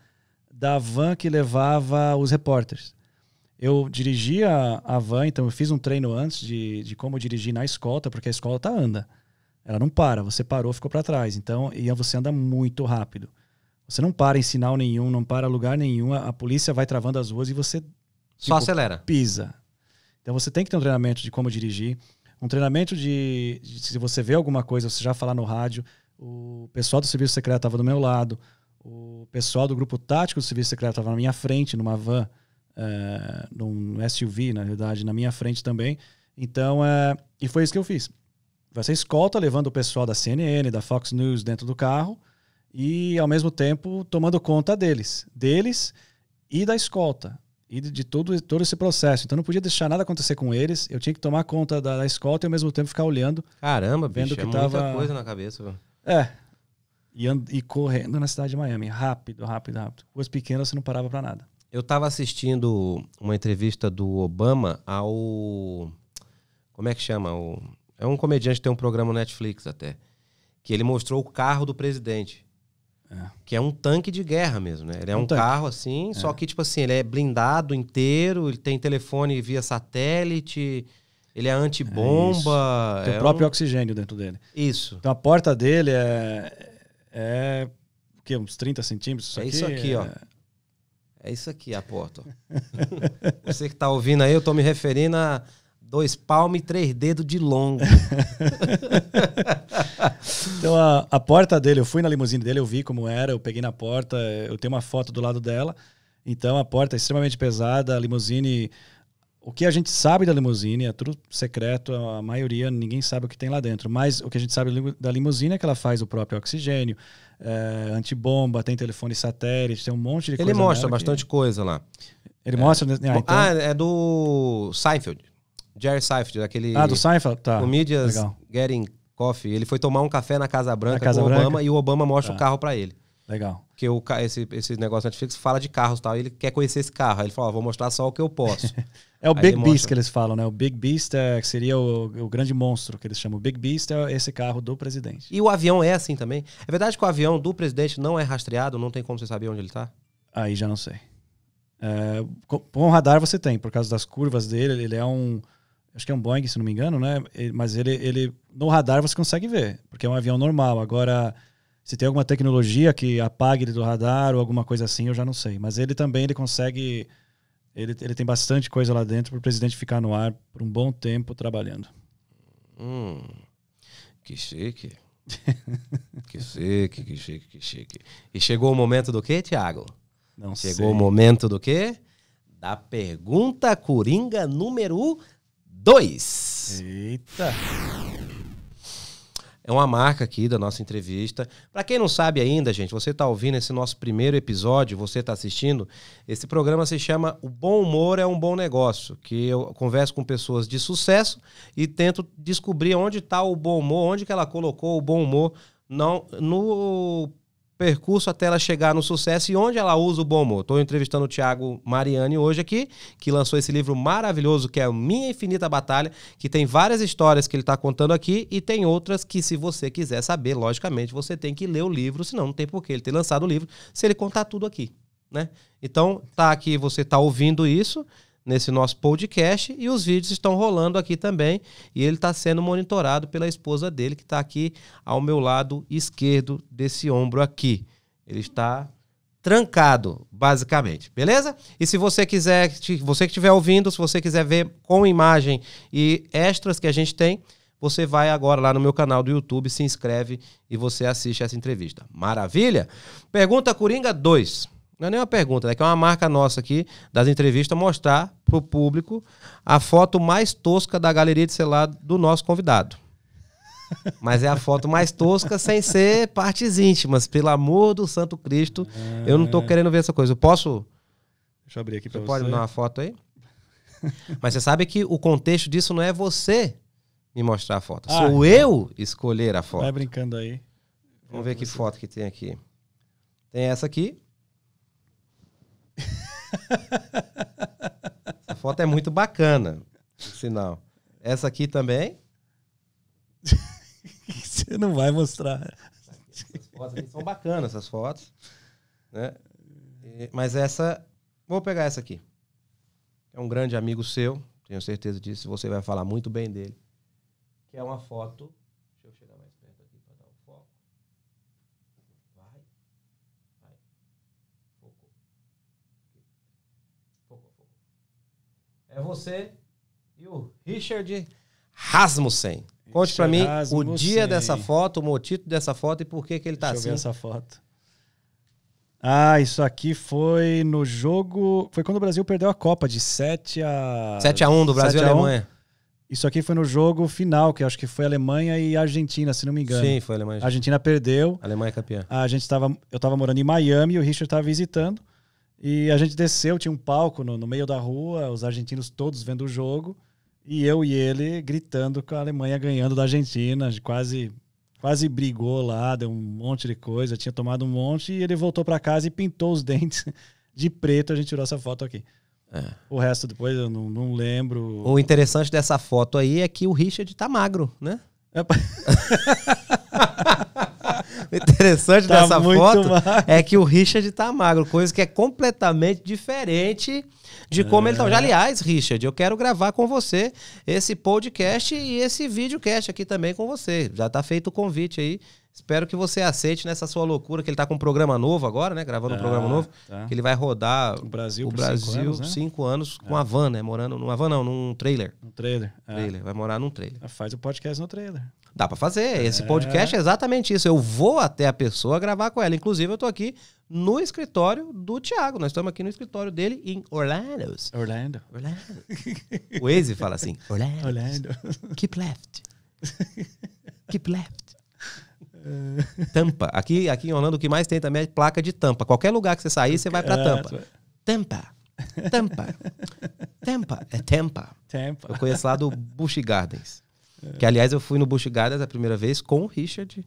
da van que levava os repórteres. Eu dirigia a van, então eu fiz um treino antes de, de como dirigir na escolta, porque a escolta anda. Ela não para, você parou, ficou para trás. Então, e você anda muito rápido. Você não para em sinal nenhum, não para lugar nenhum, a, a polícia vai travando as ruas e você só tipo, acelera. Pisa. Então você tem que ter um treinamento de como dirigir, um treinamento de, de se você vê alguma coisa, você já falar no rádio. O pessoal do serviço secreto estava do meu lado, o pessoal do grupo tático do serviço secreto estava na minha frente, numa van, é, num SUV, na verdade, na minha frente também. Então, é, e foi isso que eu fiz. Você escolta levando o pessoal da CNN, da Fox News dentro do carro e, ao mesmo tempo, tomando conta deles, deles e da escolta, e de, de todo, todo esse processo. Então, não podia deixar nada acontecer com eles, eu tinha que tomar conta da, da escolta e, ao mesmo tempo, ficar olhando. Caramba, vendo bicho, que é tava... muita coisa na cabeça. É. E, e correndo na cidade de Miami, rápido, rápido, rápido. coisas pequenas, você não parava para nada. Eu estava assistindo uma entrevista do Obama ao. Como é que chama? O, é um comediante que tem um programa no Netflix até. Que ele mostrou o carro do presidente. É. Que é um tanque de guerra mesmo, né? Ele é, é um, um carro assim, é. só que, tipo assim, ele é blindado inteiro, ele tem telefone via satélite, ele é antibomba. É tem o é próprio um... oxigênio dentro dele. Isso. Então a porta dele é. É. O quê? Uns 30 centímetros? Isso é aqui, isso aqui, ó. É, é isso aqui a porta. Você que tá ouvindo aí, eu tô me referindo a Dois palmos e três dedos de longo. então, a, a, porta dele, eu fui na limusine dele, eu vi como era, eu peguei na porta, eu tenho uma foto do lado dela. Então, a porta é extremamente pesada, a limusine... O que a gente sabe da limusine é tudo secreto, a maioria, ninguém sabe o que tem lá dentro. Mas o que a gente sabe da limusine é que ela faz o próprio oxigênio, é, antibomba, tem telefone satélite, tem um monte de Ele coisa. Ele mostra bastante que... coisa lá. Ele é. mostra. Né? Ah, então... ah, é do Seinfeld. Jerry Seinfeld, aquele... Ah, do Seinfeld? Tá. Comedians Getting Coffee. Ele foi tomar um café na Casa Branca na Casa com o Obama e o Obama mostra tá. o carro para ele. Legal. Porque o, esse, esse negócio Netflix fala de carros tal, e ele quer conhecer esse carro. Aí ele fala, ah, vou mostrar só o que eu posso. é o Aí Big Beast mostra. que eles falam, né? O Big Beast é, que seria o, o grande monstro que eles chamam. O Big Beast é esse carro do presidente. E o avião é assim também? É verdade que o avião do presidente não é rastreado? Não tem como você saber onde ele tá? Aí já não sei. É, com, com radar você tem, por causa das curvas dele, ele é um acho que é um Boeing, se não me engano, né? Mas ele, ele no radar você consegue ver, porque é um avião normal. Agora, se tem alguma tecnologia que apague ele do radar ou alguma coisa assim, eu já não sei. Mas ele também ele consegue, ele, ele tem bastante coisa lá dentro para o presidente ficar no ar por um bom tempo trabalhando. Hum, que chique. que chique, que chique, que chique. E chegou o momento do quê, Tiago? Não chegou sei. o momento do quê? Da pergunta coringa número 2. Eita! É uma marca aqui da nossa entrevista. Para quem não sabe ainda, gente, você está ouvindo esse nosso primeiro episódio, você está assistindo. Esse programa se chama O Bom Humor é um Bom Negócio, que eu converso com pessoas de sucesso e tento descobrir onde está o bom humor, onde que ela colocou o bom humor não, no percurso até ela chegar no sucesso e onde ela usa o bom humor. Estou entrevistando o Thiago Mariani hoje aqui, que lançou esse livro maravilhoso que é Minha Infinita Batalha, que tem várias histórias que ele está contando aqui e tem outras que, se você quiser saber, logicamente, você tem que ler o livro, senão não tem por que ele ter lançado o livro se ele contar tudo aqui. Né? Então, tá aqui, você está ouvindo isso nesse nosso podcast e os vídeos estão rolando aqui também e ele está sendo monitorado pela esposa dele que está aqui ao meu lado esquerdo desse ombro aqui. Ele está trancado, basicamente, beleza? E se você quiser, você que estiver ouvindo, se você quiser ver com imagem e extras que a gente tem, você vai agora lá no meu canal do YouTube, se inscreve e você assiste essa entrevista. Maravilha? Pergunta Coringa 2. Não é nem uma pergunta, né? Que é uma marca nossa aqui das entrevistas mostrar pro público a foto mais tosca da galeria de celular do nosso convidado. Mas é a foto mais tosca sem ser partes íntimas. Pelo amor do Santo Cristo, eu não tô é. querendo ver essa coisa. Eu posso? Deixa eu abrir aqui para você. Pode me dar uma foto aí? Mas você sabe que o contexto disso não é você me mostrar a foto. Ah, Sou então. eu escolher a foto. Vai brincando aí. Vamos ver que foto que tem aqui. Tem essa aqui. Essa foto é muito bacana, sinal. Essa aqui também. Você não vai mostrar. Essas fotos aqui são bacanas, essas fotos. Né? Mas essa. Vou pegar essa aqui. É um grande amigo seu, tenho certeza disso, você vai falar muito bem dele. Que é uma foto É você e o Richard Rasmussen. Conte para mim Rasmussen. o dia dessa foto, o motivo dessa foto e por que, que ele tá Deixa assim. Eu ver assim. essa foto. Ah, isso aqui foi no jogo. Foi quando o Brasil perdeu a Copa de 7 a. 7 a 1 do Brasil e Alemanha. Isso aqui foi no jogo final, que acho que foi Alemanha e Argentina, se não me engano. Sim, foi Alemanha. A Argentina perdeu. A Alemanha é campeã. A gente tava, eu estava morando em Miami e o Richard estava visitando. E a gente desceu, tinha um palco no, no meio da rua, os argentinos todos vendo o jogo, e eu e ele gritando com a Alemanha ganhando da Argentina, quase quase brigou lá, deu um monte de coisa, tinha tomado um monte, e ele voltou para casa e pintou os dentes de preto, a gente tirou essa foto aqui. É. O resto depois eu não, não, lembro. O interessante dessa foto aí é que o Richard tá magro, né? É. o interessante tá dessa foto magro. é que o Richard tá magro, coisa que é completamente diferente de como é. ele tá. Já, é. aliás, Richard, eu quero gravar com você esse podcast e esse videocast aqui também com você. Já tá feito o convite aí. Espero que você aceite nessa sua loucura, que ele tá com um programa novo agora, né? Gravando um tá, programa novo. Tá. Que ele vai rodar o Brasil, o Brasil cinco, anos, né? cinco anos é. com é. a van, né? Morando numa van, não, num trailer. Um trailer. É. trailer. Vai morar num trailer. Faz o podcast no trailer. Dá para fazer. Esse é. podcast é exatamente isso. Eu vou até a pessoa gravar com ela. Inclusive, eu estou aqui no escritório do Thiago. Nós estamos aqui no escritório dele em Orlando. Orlando. Orlando. o Waze fala assim: Orlando. Orlando. Keep left. Keep left. É. tampa. Aqui, aqui em Orlando, o que mais tem também é placa de tampa. Qualquer lugar que você sair, você vai para é, tampa. Tampa. Tampa. Tampa. É Tampa. Tampa. Eu conheço lá do Bush Gardens. Que, aliás, eu fui no Bustigadas a primeira vez com o Richard.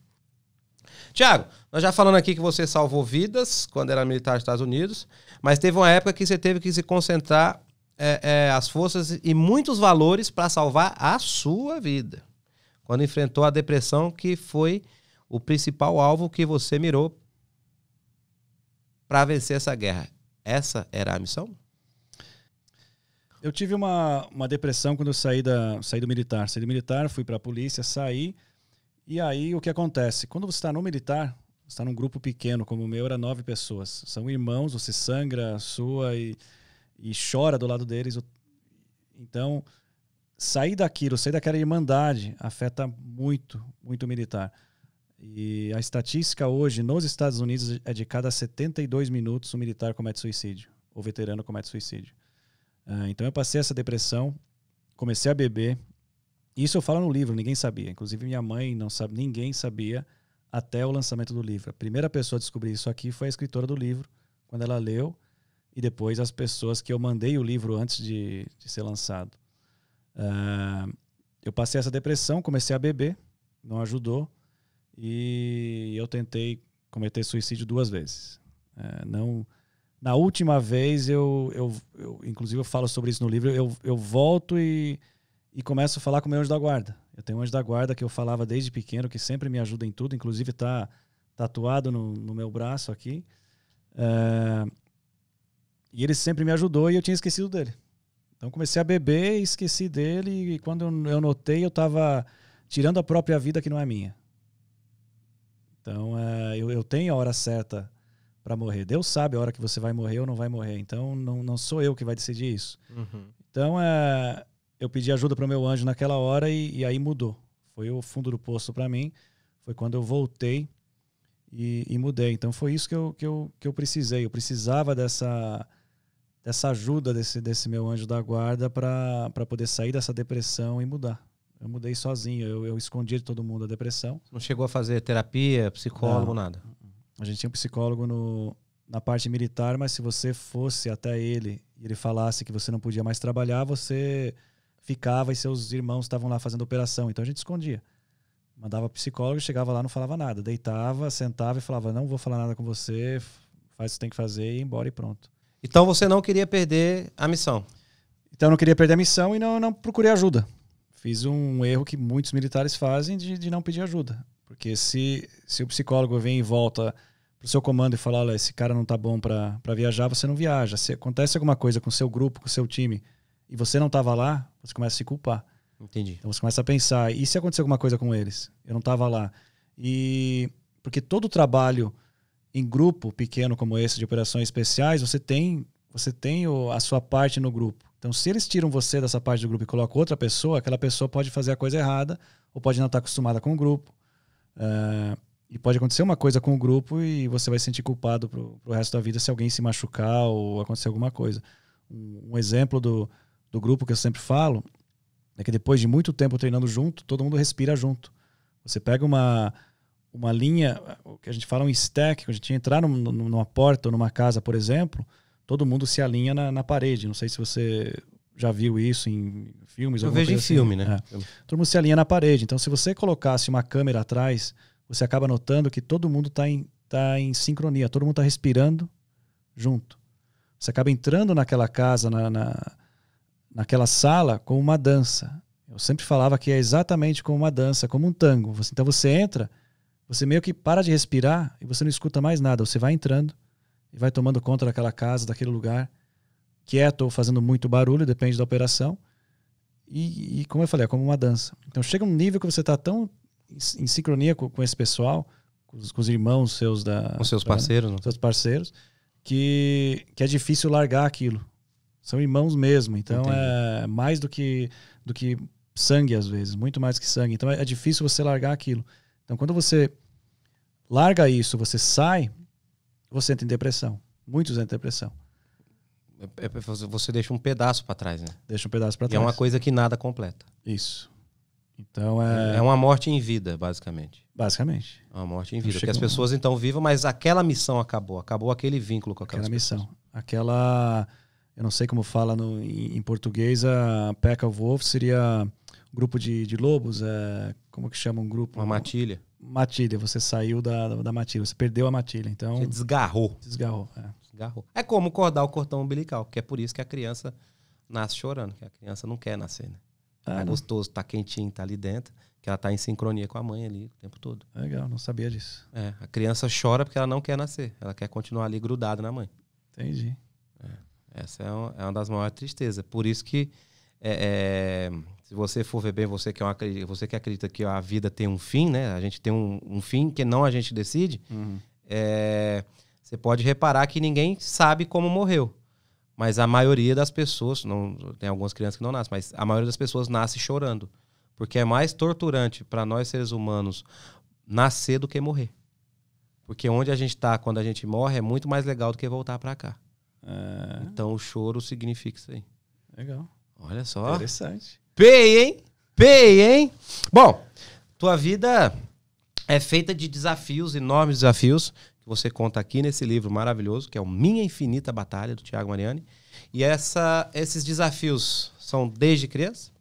Tiago, nós já falando aqui que você salvou vidas quando era militar dos Estados Unidos, mas teve uma época que você teve que se concentrar é, é, as forças e muitos valores para salvar a sua vida. Quando enfrentou a depressão, que foi o principal alvo que você mirou para vencer essa guerra. Essa era a missão? Eu tive uma, uma depressão quando eu saí, da, saí do militar. Saí do militar, fui para a polícia, saí. E aí o que acontece? Quando você está no militar, está num grupo pequeno, como o meu, era nove pessoas. São irmãos, você sangra, sua e, e chora do lado deles. Então, sair daquilo, sair daquela irmandade, afeta muito, muito o militar. E a estatística hoje nos Estados Unidos é de cada 72 minutos um militar comete suicídio, ou veterano comete suicídio. Ah, então eu passei essa depressão, comecei a beber. Isso eu falo no livro, ninguém sabia. Inclusive minha mãe não sabe, ninguém sabia até o lançamento do livro. A primeira pessoa a descobrir isso aqui foi a escritora do livro, quando ela leu, e depois as pessoas que eu mandei o livro antes de, de ser lançado. Uh, eu passei essa depressão, comecei a beber, não ajudou, e eu tentei cometer suicídio duas vezes. Uh, não na última vez, eu, eu, eu, inclusive eu falo sobre isso no livro, eu, eu volto e, e começo a falar com o meu anjo da guarda. Eu tenho um anjo da guarda que eu falava desde pequeno, que sempre me ajuda em tudo, inclusive está tatuado no, no, meu braço aqui. Eh, e ele sempre me ajudou e eu tinha esquecido dele. Então comecei a beber, esqueci dele e quando eu notei, eu estava tirando a própria vida que não é minha. Então uh, eu, eu tenho a hora certa para morrer. Deus sabe a hora que você vai morrer ou não vai morrer. Então não, não sou eu que vai decidir isso. Uhum. Então é, eu pedi ajuda para o meu anjo naquela hora e, e, aí mudou. Foi o fundo do poço para mim. Foi quando eu voltei e, e, mudei. Então foi isso que eu, que, eu, que eu precisei. Eu precisava dessa dessa ajuda desse, desse meu anjo da guarda para poder sair dessa depressão e mudar. Eu mudei sozinho, eu, eu escondi de todo mundo a depressão. Não chegou a fazer terapia, psicólogo, não, nada? A gente tinha um psicólogo no, na parte militar, mas se você fosse até ele e ele falasse que você não podia mais trabalhar, você ficava e seus irmãos estavam lá fazendo operação. Então a gente escondia. Mandava psicólogo, chegava lá, não falava nada. Deitava, sentava e falava: Não vou falar nada com você, faz o que tem que fazer e embora e pronto. Então você não queria perder a missão? Então eu não queria perder a missão e não, não procurei ajuda. Fiz um erro que muitos militares fazem de, de não pedir ajuda. Porque se, se o psicólogo vem e volta para o seu comando e fala, olha, esse cara não tá bom para viajar, você não viaja. Se acontece alguma coisa com o seu grupo, com o seu time, e você não estava lá, você começa a se culpar. Entendi. Então você começa a pensar, e se acontecer alguma coisa com eles? Eu não estava lá. E porque todo trabalho em grupo pequeno como esse de operações especiais, você tem, você tem o, a sua parte no grupo. Então, se eles tiram você dessa parte do grupo e colocam outra pessoa, aquela pessoa pode fazer a coisa errada, ou pode não estar tá acostumada com o grupo, Uh, e pode acontecer uma coisa com o grupo e você vai se sentir culpado pro, pro resto da vida se alguém se machucar ou acontecer alguma coisa. Um, um exemplo do, do grupo que eu sempre falo é que depois de muito tempo treinando junto, todo mundo respira junto. Você pega uma, uma linha, o que a gente fala um stack, quando a gente entrar num, numa porta ou numa casa, por exemplo, todo mundo se alinha na, na parede. Não sei se você já viu isso em filmes. Eu vejo em assim. filme, né? É. Todo mundo se alinha na parede. Então, se você colocasse uma câmera atrás, você acaba notando que todo mundo está em, tá em sincronia, todo mundo está respirando junto. Você acaba entrando naquela casa, na, na, naquela sala, como uma dança. Eu sempre falava que é exatamente como uma dança, como um tango. Você, então você entra, você meio que para de respirar e você não escuta mais nada. Você vai entrando e vai tomando conta daquela casa, daquele lugar quieto ou fazendo muito barulho, depende da operação. E, e, como eu falei, é como uma dança. Então chega um nível que você está tão em sincronia com, com esse pessoal, com os, com os, irmãos seus da. com seus parceiros, né? Seus parceiros, que, que é difícil largar aquilo. São irmãos mesmo. Então Entendi. é mais do que, do que sangue, às vezes, muito mais que sangue. Então é, é difícil você largar aquilo. Então quando você larga isso, você sai, você entra em depressão. Muitos entram em depressão. É, é, é você deixa um pedaço para trás, né? Deixa um pedaço para trás. E é uma coisa que nada completa. Isso. Então é. É uma morte em vida, basicamente. Basicamente. É uma morte em vida. Porque as pessoas então vivam, mas aquela missão acabou. Acabou aquele vínculo com aquela missão. Aquela. Eu não sei como fala no, em, em português, a Pack of Wolves seria grupo de, de lobos, é, como que chama um grupo? Uma matilha. Matilha, você saiu da, da, da matilha, você perdeu a matilha, então... Você desgarrou. Desgarrou, é. Agarrou. É como cordar o cordão umbilical, que é por isso que a criança nasce chorando, que a criança não quer nascer, né? Ah, é não. gostoso, tá quentinho, tá ali dentro, que ela tá em sincronia com a mãe ali o tempo todo. Legal, não sabia disso. É, a criança chora porque ela não quer nascer, ela quer continuar ali grudada na mãe. Entendi. É, essa é, um, é, uma das maiores tristezas. Por isso que, é, é, se você for ver bem, você que, é uma, você que acredita que a vida tem um fim, né? A gente tem um, um fim que não a gente decide. Uhum. É você pode reparar que ninguém sabe como morreu. Mas a maioria das pessoas, não, tem algumas crianças que não nascem, mas a maioria das pessoas nasce chorando. Porque é mais torturante para nós seres humanos nascer do que morrer. Porque onde a gente está quando a gente morre é muito mais legal do que voltar para cá. É... Então o choro significa isso aí. Legal. Olha só. Interessante. Pei, hein? Pei, hein? Bom, tua vida é feita de desafios, enormes desafios, que você conta aqui nesse livro maravilhoso, que é o Minha Infinita Batalha, do Tiago Mariani. E essa, esses desafios são desde criança?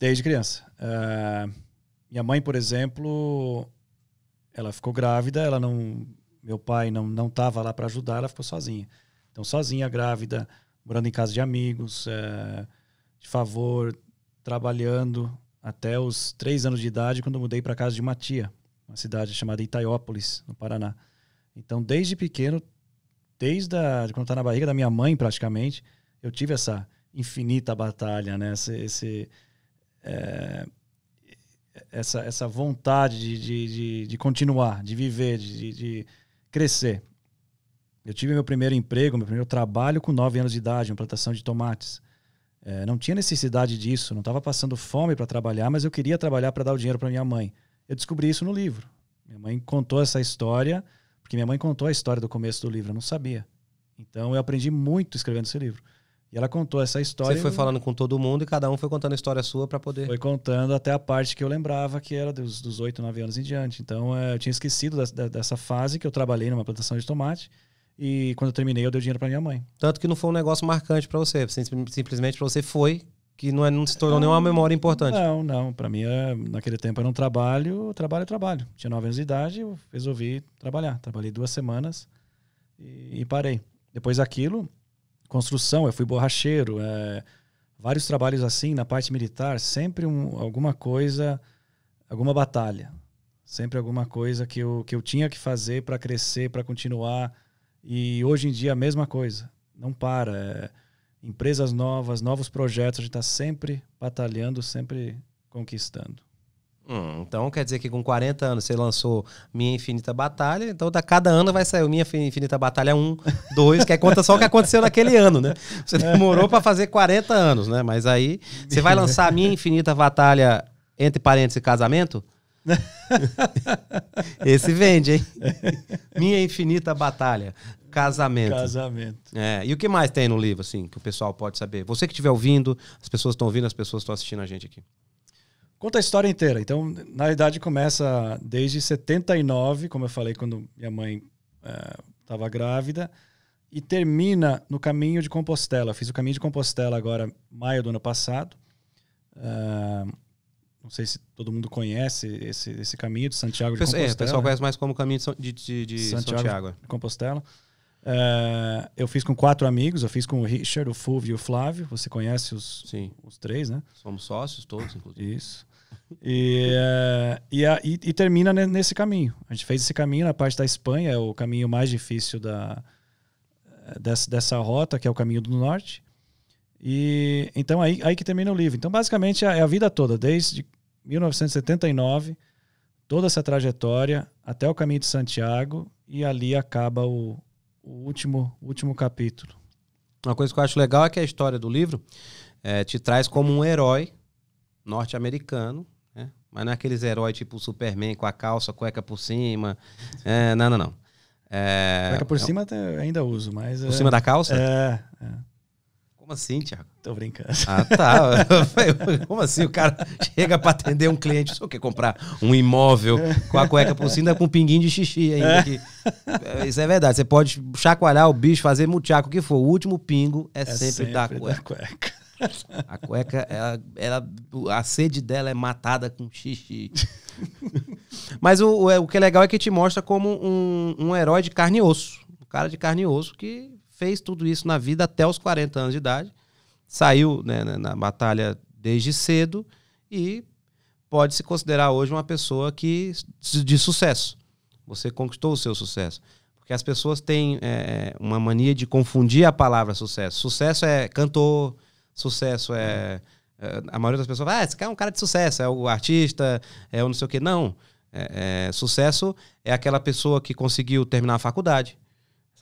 Desde criança. Uh, minha mãe, por exemplo, ela ficou grávida, ela não, meu pai não não estava lá para ajudar, ela ficou sozinha. Então, sozinha, grávida, morando em casa de amigos, uh, de favor, trabalhando até os três anos de idade, quando eu mudei para casa de uma tia, uma cidade chamada Itaiópolis, no Paraná. Então, desde pequeno, desde a, quando estava tá na barriga da minha mãe, praticamente, eu tive essa infinita batalha, né? Esse, esse é, essa, essa vontade de, de, de, de continuar, de viver, de, de, crescer. Eu tive meu primeiro emprego, meu primeiro trabalho com 9 anos de idade, uma plantação de tomates. É, não tinha necessidade disso, não estava passando fome para trabalhar, mas eu queria trabalhar para dar o dinheiro para minha mãe. Eu descobri isso no livro. Minha mãe contou essa história, porque minha mãe contou a história do começo do livro, eu não sabia. Então eu aprendi muito escrevendo esse livro. E ela contou essa história. Você foi falando com todo mundo e cada um foi contando a história sua para poder. Foi contando até a parte que eu lembrava, que era dos, dos 8, 9 anos em diante. Então eh, eu tinha esquecido da, da, dessa fase que eu trabalhei numa plantação de tomate. E quando eu terminei, eu dei dinheiro para minha mãe. Tanto que não foi um negócio marcante para você. Simplesmente para você foi que não, é, não se tornou não, nenhuma memória importante. Não, não. Para mim, é, naquele tempo era um trabalho, trabalho, é trabalho. Tinha nove anos de idade, eu resolvi trabalhar. Trabalhei duas semanas e, e parei. Depois daquilo, construção, eu fui borracheiro, é, vários trabalhos assim na parte militar, sempre um, alguma coisa, alguma batalha. Sempre alguma coisa que eu, que eu tinha que fazer para crescer, para continuar. E hoje em dia a mesma coisa. Não para. É, empresas novas, novos projetos, a gente está sempre batalhando, sempre conquistando. Hum, então quer dizer que com 40 anos você lançou Minha Infinita Batalha, então da tá, cada ano vai sair Minha Infinita Batalha 1, 2, que é conta só o que aconteceu naquele ano, né? Você é. demorou para fazer 40 anos, né? Mas aí você vai lançar Minha Infinita Batalha entre parênteses casamento? Esse vende, hein? Minha infinita batalha. Casamento. Casamento. É, e o que mais tem no livro, assim, que o pessoal pode saber? Você que estiver ouvindo, as pessoas estão ouvindo, as pessoas estão assistindo a gente aqui. Conta a história inteira. Então, na verdade, começa desde 79, como eu falei, quando minha mãe estava é, grávida, e termina no caminho de Compostela. Eu fiz o caminho de Compostela agora, maio do ano passado. Uh, não sei se todo mundo conhece esse, esse caminho de Santiago de Compostela. É, o pessoal conhece mais como caminho de, de, de Santiago, Santiago. É. De Compostela. Eh, eu fiz com quatro amigos, eu fiz com o Richard, o Fulvio e o Flávio. Você conhece os, Sim. os três, né? Somos sócios todos, inclusive. Isso. E, eh, e, a, e, e, termina nesse caminho. A gente fez esse caminho na parte da Espanha, é o caminho mais difícil da, eh, dessa, dessa rota, que é o caminho do norte. E então aí, aí que termina o livro. Então, basicamente, é a é vida toda, desde 1979, toda essa trajetória até o caminho de Santiago, e ali acaba o, o último, último capítulo. Uma coisa que eu acho legal é que a história do livro é, te traz como um herói norte-americano, né? mas não é aqueles heróis tipo o Superman com a calça, cueca por cima. É, não, não, não. É, cueca por é cima ainda uso, mas. Por é cima da calça? É. é. Como assim, Thiago? Tô brincando. Ah, tá. Como assim? O cara chega para atender um cliente, só quer comprar um imóvel com a cueca por cima tá com um pinguim de xixi ainda. É. É, isso é verdade. Você pode chacoalhar o bicho, fazer mutiaco, o que for. O último pingo é, é sempre, sempre da cueca. Da cueca. A cueca, ela, ela, a sede dela é matada com xixi. Mas o, o, é, que é legal é que te mostra como um, um herói de carne e osso. Um cara de carne e osso que fez tudo isso na vida até os 40 anos de idade, saiu né, na batalha desde cedo e pode se considerar hoje uma pessoa que de sucesso. Você conquistou o seu sucesso. Porque as pessoas têm é, é, uma mania de confundir a palavra sucesso. Sucesso é cantor, sucesso é, é. a maioria das pessoas fala, ah, esse cara é um cara de sucesso, é o artista, é o não sei o quê. Não. É, é sucesso é aquela pessoa que conseguiu terminar a faculdade,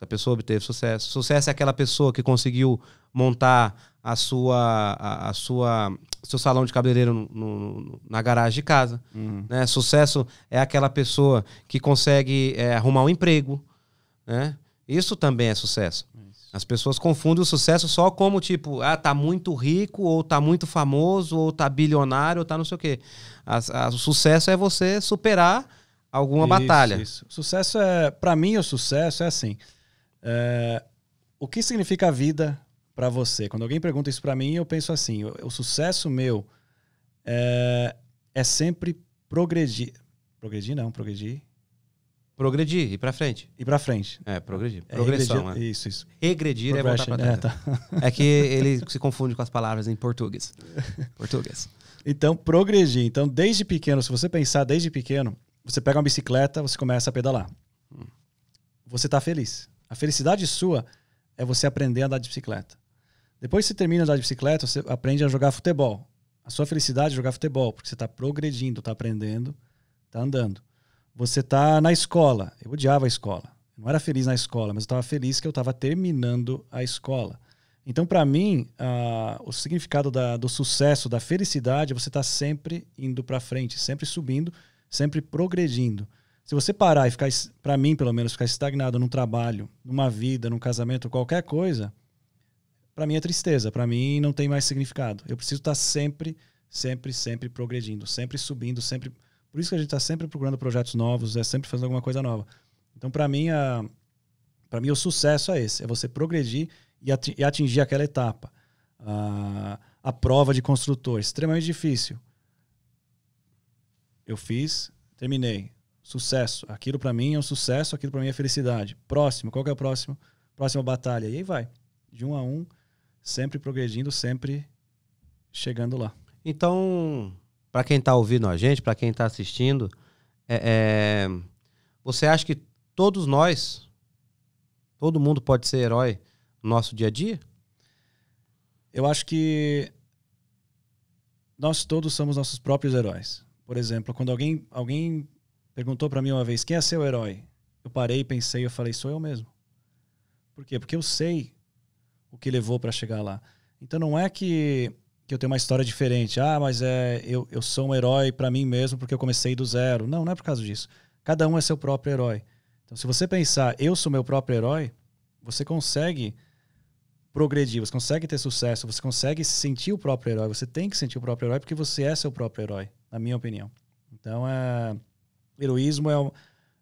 essa pessoa obteve sucesso. Sucesso é aquela pessoa que conseguiu montar a sua, a, a sua, seu salão de cabeleireiro no, no, na garagem de casa. Uhum. Né? Sucesso é aquela pessoa que consegue é, arrumar um emprego. Né? Isso também é sucesso. As pessoas confundem o sucesso só como tipo, ah, tá muito rico, ou tá muito famoso, ou tá bilionário, ou tá não sei o quê. o sucesso é você superar alguma isso, batalha. Isso. Sucesso é, para mim, o sucesso é assim. É, o que significa a vida para você? Quando alguém pergunta isso para mim, eu penso assim: o, o sucesso meu é, é, sempre progredir. Progredir não, progredir. Progredir, ir para frente. Ir para frente. É, progredir. É, Progressão, é, regredir, né? Isso, isso. Regredir é voltar pra é, trás. É, tá. é que ele se confunde com as palavras em português. português. Então, progredir. Então, desde pequeno, se você pensar desde pequeno, você pega uma bicicleta, você começa a pedalar. Hum. Você está feliz. A felicidade sua é você aprender a andar de bicicleta. Depois que você termina de andar de bicicleta, você aprende a jogar futebol. A sua felicidade é jogar futebol, porque você está progredindo, está aprendendo, está andando. Você está na escola. Eu odiava a escola. não era feliz na escola, mas eu estava feliz que eu estava terminando a escola. Então, para mim, uh, o significado da, do sucesso, da felicidade, é você estar tá sempre indo para frente, sempre subindo, sempre progredindo. Se você parar e ficar, para mim pelo menos, ficar estagnado num trabalho, numa vida, num casamento, qualquer coisa, para mim é tristeza, para mim não tem mais significado. Eu preciso estar tá sempre, sempre, sempre progredindo, sempre subindo, sempre. Por isso que a gente está sempre procurando projetos novos, é sempre fazendo alguma coisa nova. Então, para mim, a... para mim o sucesso é esse, é você progredir e atingir aquela etapa. A, a prova de construtor, extremamente difícil. Eu fiz, terminei. Sucesso. Aquilo para mim é um sucesso, aquilo para mim é felicidade. Próximo, qual que é o próximo? Próxima batalha. E aí vai. De um a um, sempre progredindo, sempre chegando lá. Então, para quem está ouvindo a gente, para quem está assistindo, é, é, você acha que todos nós, todo mundo pode ser herói no nosso dia a dia? Eu acho que nós todos somos nossos próprios heróis. Por exemplo, quando alguém, alguém perguntou para mim uma vez: quem é seu herói? Eu parei, pensei, eu falei: sou eu mesmo. Por quê? Porque eu sei o que levou para chegar lá. Então não é que, que eu tenho uma história diferente. Ah, mas é eu, eu sou um herói para mim mesmo porque eu comecei do zero. Não, não é por causa disso. Cada um é seu próprio herói. Então se você pensar, eu sou meu próprio herói, você consegue progredir, você consegue ter sucesso, você consegue se sentir o próprio herói. Você tem que sentir o próprio herói porque você é seu próprio herói, na minha opinião. Então é heroísmo é,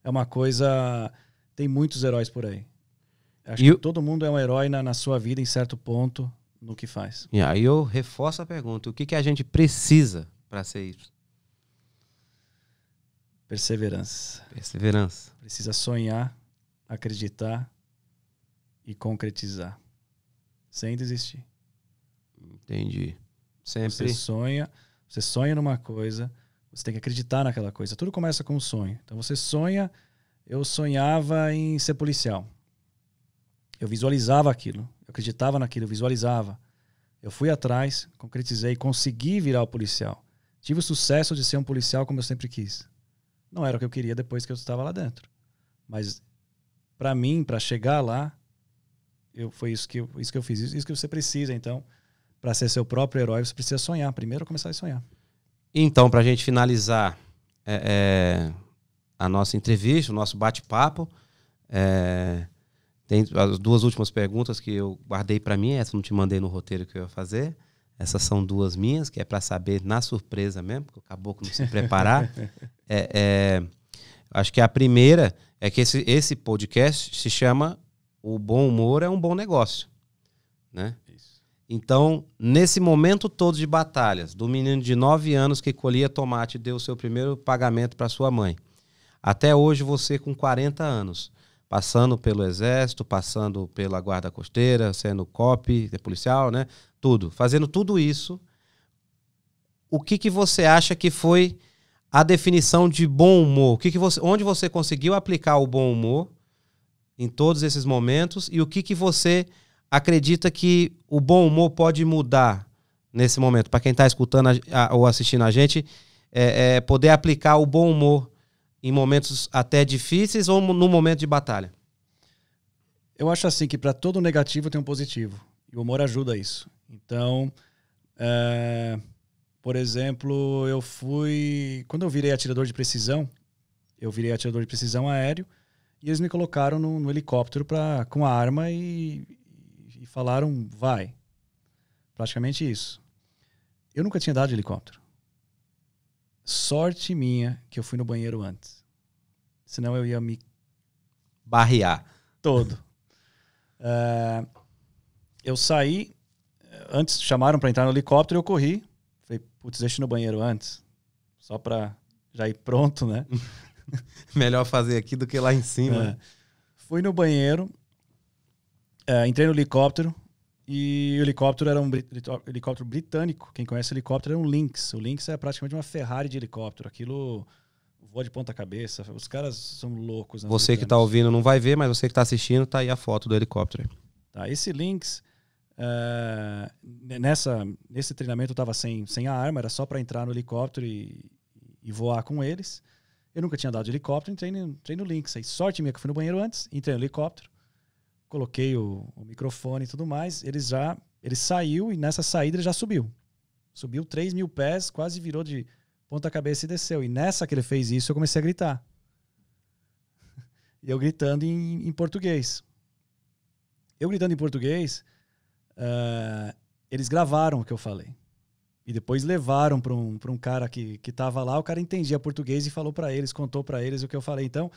é uma coisa. Tem muitos heróis por aí. Acho e que todo mundo é um herói na, na sua vida, em certo ponto, no que faz. E aí eu reforço a pergunta: o que, que a gente precisa para ser isso? Perseverança. Perseverança. Precisa sonhar, acreditar e concretizar. Sem desistir. Entendi. Sempre. Você sonha, você sonha numa coisa, você tem que acreditar naquela coisa. Tudo começa com um sonho. Então você sonha, eu sonhava em ser policial. Eu visualizava aquilo, eu acreditava naquilo, eu visualizava. Eu fui atrás, concretizei, consegui virar o policial. Tive o sucesso de ser um policial como eu sempre quis. Não era o que eu queria depois que eu estava lá dentro. Mas para mim, para chegar lá, eu, foi isso que eu, isso que eu fiz, isso, isso que você precisa, então, para ser seu próprio herói, você precisa sonhar, primeiro começar a sonhar. Então, para a gente finalizar é, é, a nossa entrevista, o nosso bate-papo, é, tem as duas últimas perguntas que eu guardei para mim, essa não te mandei no roteiro que eu ia fazer. Essas são duas minhas, que é para saber na surpresa mesmo, porque acabou com não se preparar. É, é, acho que a primeira é que esse, esse podcast se chama O Bom Humor é um Bom Negócio. Né? Então, nesse momento todo de batalhas, do menino de 9 anos que colhia tomate e deu o seu primeiro pagamento para sua mãe, até hoje você com 40 anos, passando pelo exército, passando pela guarda costeira, sendo COP, é policial, né? Tudo, fazendo tudo isso. O que que você acha que foi a definição de bom humor? O que que você, onde você conseguiu aplicar o bom humor em todos esses momentos e o que que você acredita que o bom humor pode mudar nesse momento? Para quem está escutando a, a, ou assistindo a gente, é, é, poder aplicar o bom humor em momentos até difíceis ou no momento de batalha? Eu acho assim que para todo negativo tem um positivo. E o humor ajuda isso. Então, é, por exemplo, eu fui. Quando eu virei atirador de precisão, eu virei atirador de precisão aéreo. E eles me colocaram no, no helicóptero pra, com a arma e, e falaram vai. Praticamente isso. Eu nunca tinha dado de helicóptero. Sorte minha que eu fui no banheiro antes. Senão eu ia me. Barrear. Todo. uh, eu saí. Eh, antes chamaram para entrar no helicóptero e eu corri. Falei, putz, deixa no banheiro antes. Só para já ir pronto, né? Melhor fazer aqui do que lá em cima. É. Fui no banheiro, Uh, entrei no helicóptero e o helicóptero era um helicóptero britânico. Quem conhece o helicóptero é um Lynx. O Lynx é praticamente uma Ferrari de helicóptero. Aquilo voa de ponta cabeça. Os caras são loucos. Né, você que está ouvindo não vai ver, mas você que está assistindo, tá aí a foto do helicóptero. Tá, esse Lynx, uh, nessa, nesse treinamento eu estava sem, sem a arma, era só para entrar no helicóptero e, e voar com eles. Eu nunca tinha dado de helicóptero, entrei no, entrei no Lynx. Aí, sorte minha que eu fui no banheiro antes, entrei no helicóptero coloquei o, o microfone e tudo mais, ele já ele saiu e nessa saída ele já subiu. Subiu 3 mil pés, quase virou de ponta cabeça e desceu. E nessa que ele fez isso, eu comecei a gritar. E eu gritando em, em português. Eu gritando em português, uh, eles gravaram o que eu falei. E depois levaram para um, um cara que, que lá, o cara entendia português e falou para eles, contou para eles o que eu falei. Então,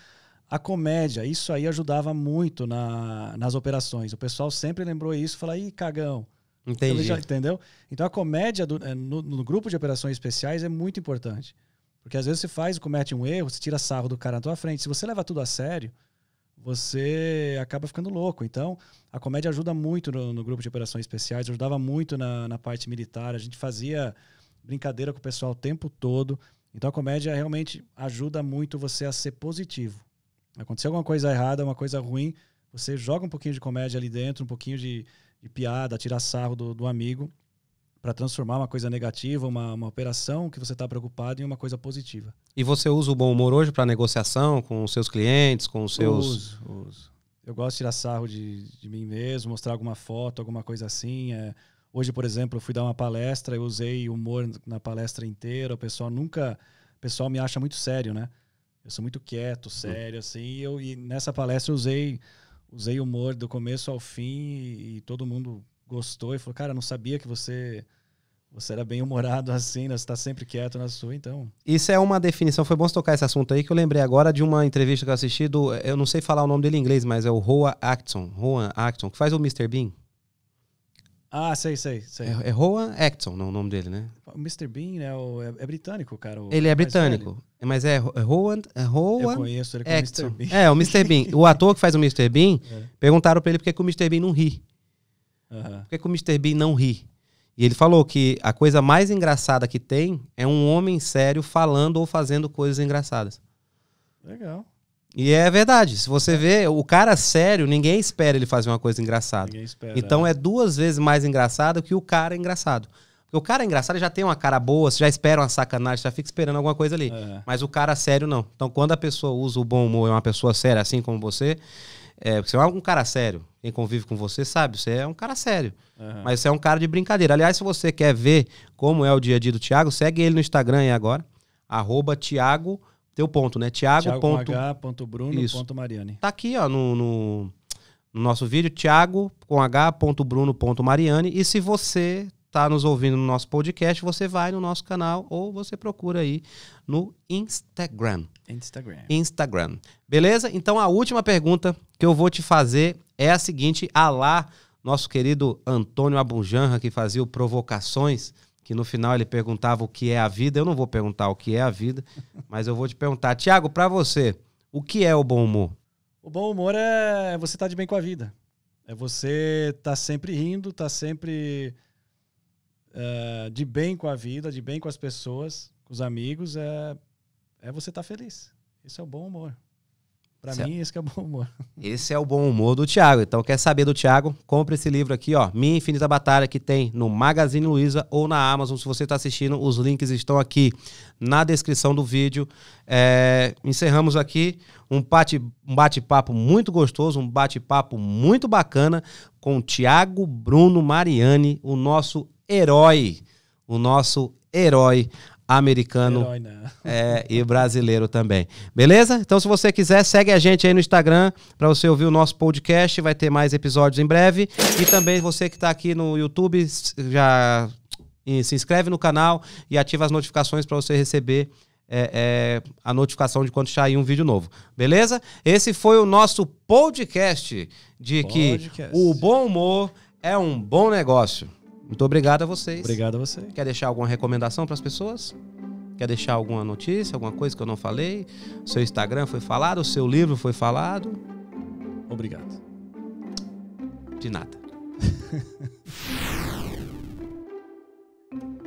a comédia, isso aí ajudava muito na, nas operações. O pessoal sempre lembrou isso, falou, ih, cagão. Entendi. Já, entendeu? Então a comédia do, eh, no, no, grupo de operações especiais é muito importante. Porque às vezes você faz, comete um erro, você tira sarro do cara na tua frente. Se você leva tudo a sério, você acaba ficando louco. Então, a comédia ajuda muito no, no grupo de operações especiais, ajudava muito na, na parte militar. A gente fazia brincadeira com o pessoal o tempo todo. Então, a comédia realmente ajuda muito você a ser positivo. Aconteceu alguma coisa errada, uma coisa ruim, você joga um pouquinho de comédia ali dentro, um pouquinho de, de piada, tirar sarro do, do amigo, para transformar uma coisa negativa, uma, uma operação que você está preocupado em uma coisa positiva. E você usa o bom humor hoje para negociação com os seus clientes, com os seus. Uso, uso. Eu gosto de tirar sarro de, de mim mesmo, mostrar alguma foto, alguma coisa assim. É... Hoje, por exemplo, eu fui dar uma palestra, eu usei humor na palestra inteira, o pessoal nunca. O pessoal me acha muito sério, né? Eu sou muito quieto, uhum. sério, assim. E eu, e nessa palestra eu usei, usei humor do começo ao fim e, e todo mundo gostou e falou: Cara, não sabia que você. Você era bem humorado assim, né? você está sempre quieto na sua, então. Isso é uma definição. Foi bom você tocar esse assunto aí, que eu lembrei agora de uma entrevista que eu assisti do. Eu não sei falar o nome dele em inglês, mas é o Roa Acton. Roan Acton, que faz o Mr. Bean. Ah, sei, sei, sei. É, é Rowan Acton o nome dele, né? O Mr. Bean é o, é, é, britânico, cara. ele é, é britânico. É, mas é, é Rowan, é Rowan Eu conheço ele como Acton. Mr. Bean. É, o Mr. Bean. o ator que faz o Mr. Bean, é. perguntaram pra ele por que, que o Mr. Bean não ri. Uh Por que, que o Mr. Bean não ri? E ele falou que a coisa mais engraçada que tem é um homem sério falando ou fazendo coisas engraçadas. Legal. E é verdade. Se você vê, o cara sério, ninguém espera ele fazer uma coisa engraçada. Espera, então né? é. duas vezes mais engraçado que o cara engraçado. Porque o cara engraçado já tem uma cara boa, você já espera uma sacanagem, já fica esperando alguma coisa ali. É. Mas o cara sério não. Então quando a pessoa usa o bom humor, é uma pessoa séria assim como você, é, você é um cara sério. Quem convive com você sabe, você é um cara sério. Uhum. Mas você é um cara de brincadeira. Aliás, se você quer ver como é o dia a dia do Thiago, segue ele no Instagram aí agora. Arroba Thiago teu ponto, né? Tiago. Tiago ponto... ponto Bruno, Isso. ponto Tá aqui, ó, no, no, no nosso vídeo, Tiago com H, ponto Bruno, ponto Mariane. E se você tá nos ouvindo no nosso podcast, você vai no nosso canal ou você procura aí no Instagram. Instagram. Instagram. Beleza? Então a última pergunta que eu vou te fazer é a seguinte, a lá nosso querido Antônio Abunjanra, que fazia o Provocações, que no final ele perguntava o que é a vida. Eu não vou perguntar o que é a vida, mas eu vou te perguntar, Tiago, para você, o que é o bom humor? O bom humor é você estar tá de bem com a vida. É você estar tá sempre rindo, estar tá sempre uh, de bem com a vida, de bem com as pessoas, com os amigos. É, é você estar tá feliz. Isso é o bom humor. Para mim, esse é o bom humor. Esse é o bom humor do Thiago. Então, quer saber do Thiago? Compre esse livro aqui, ó. Minha Infinita Batalha, que tem no Magazine Luiza ou na Amazon. Se você está assistindo, os links estão aqui na descrição do vídeo. É, encerramos aqui um bate-papo um bate muito gostoso, um bate-papo muito bacana com Thiago Bruno Mariani, o nosso herói. O nosso herói americano Herói, né? é, e brasileiro também. Beleza? Então, se você quiser, segue a gente aí no Instagram para você ouvir o nosso podcast. Vai ter mais episódios em breve. E também você que está aqui no YouTube, já se inscreve no canal e ativa as notificações para você receber. É, é, a notificação de quando sair um vídeo novo. Beleza? Esse foi o nosso podcast de podcast. que o bom humor é um bom negócio. Muito obrigado a vocês. Obrigado a você. Quer deixar alguma recomendação para as pessoas? Quer deixar alguma notícia, alguma coisa que eu não falei? Seu Instagram foi falado, o seu livro foi falado? Obrigado. De nada.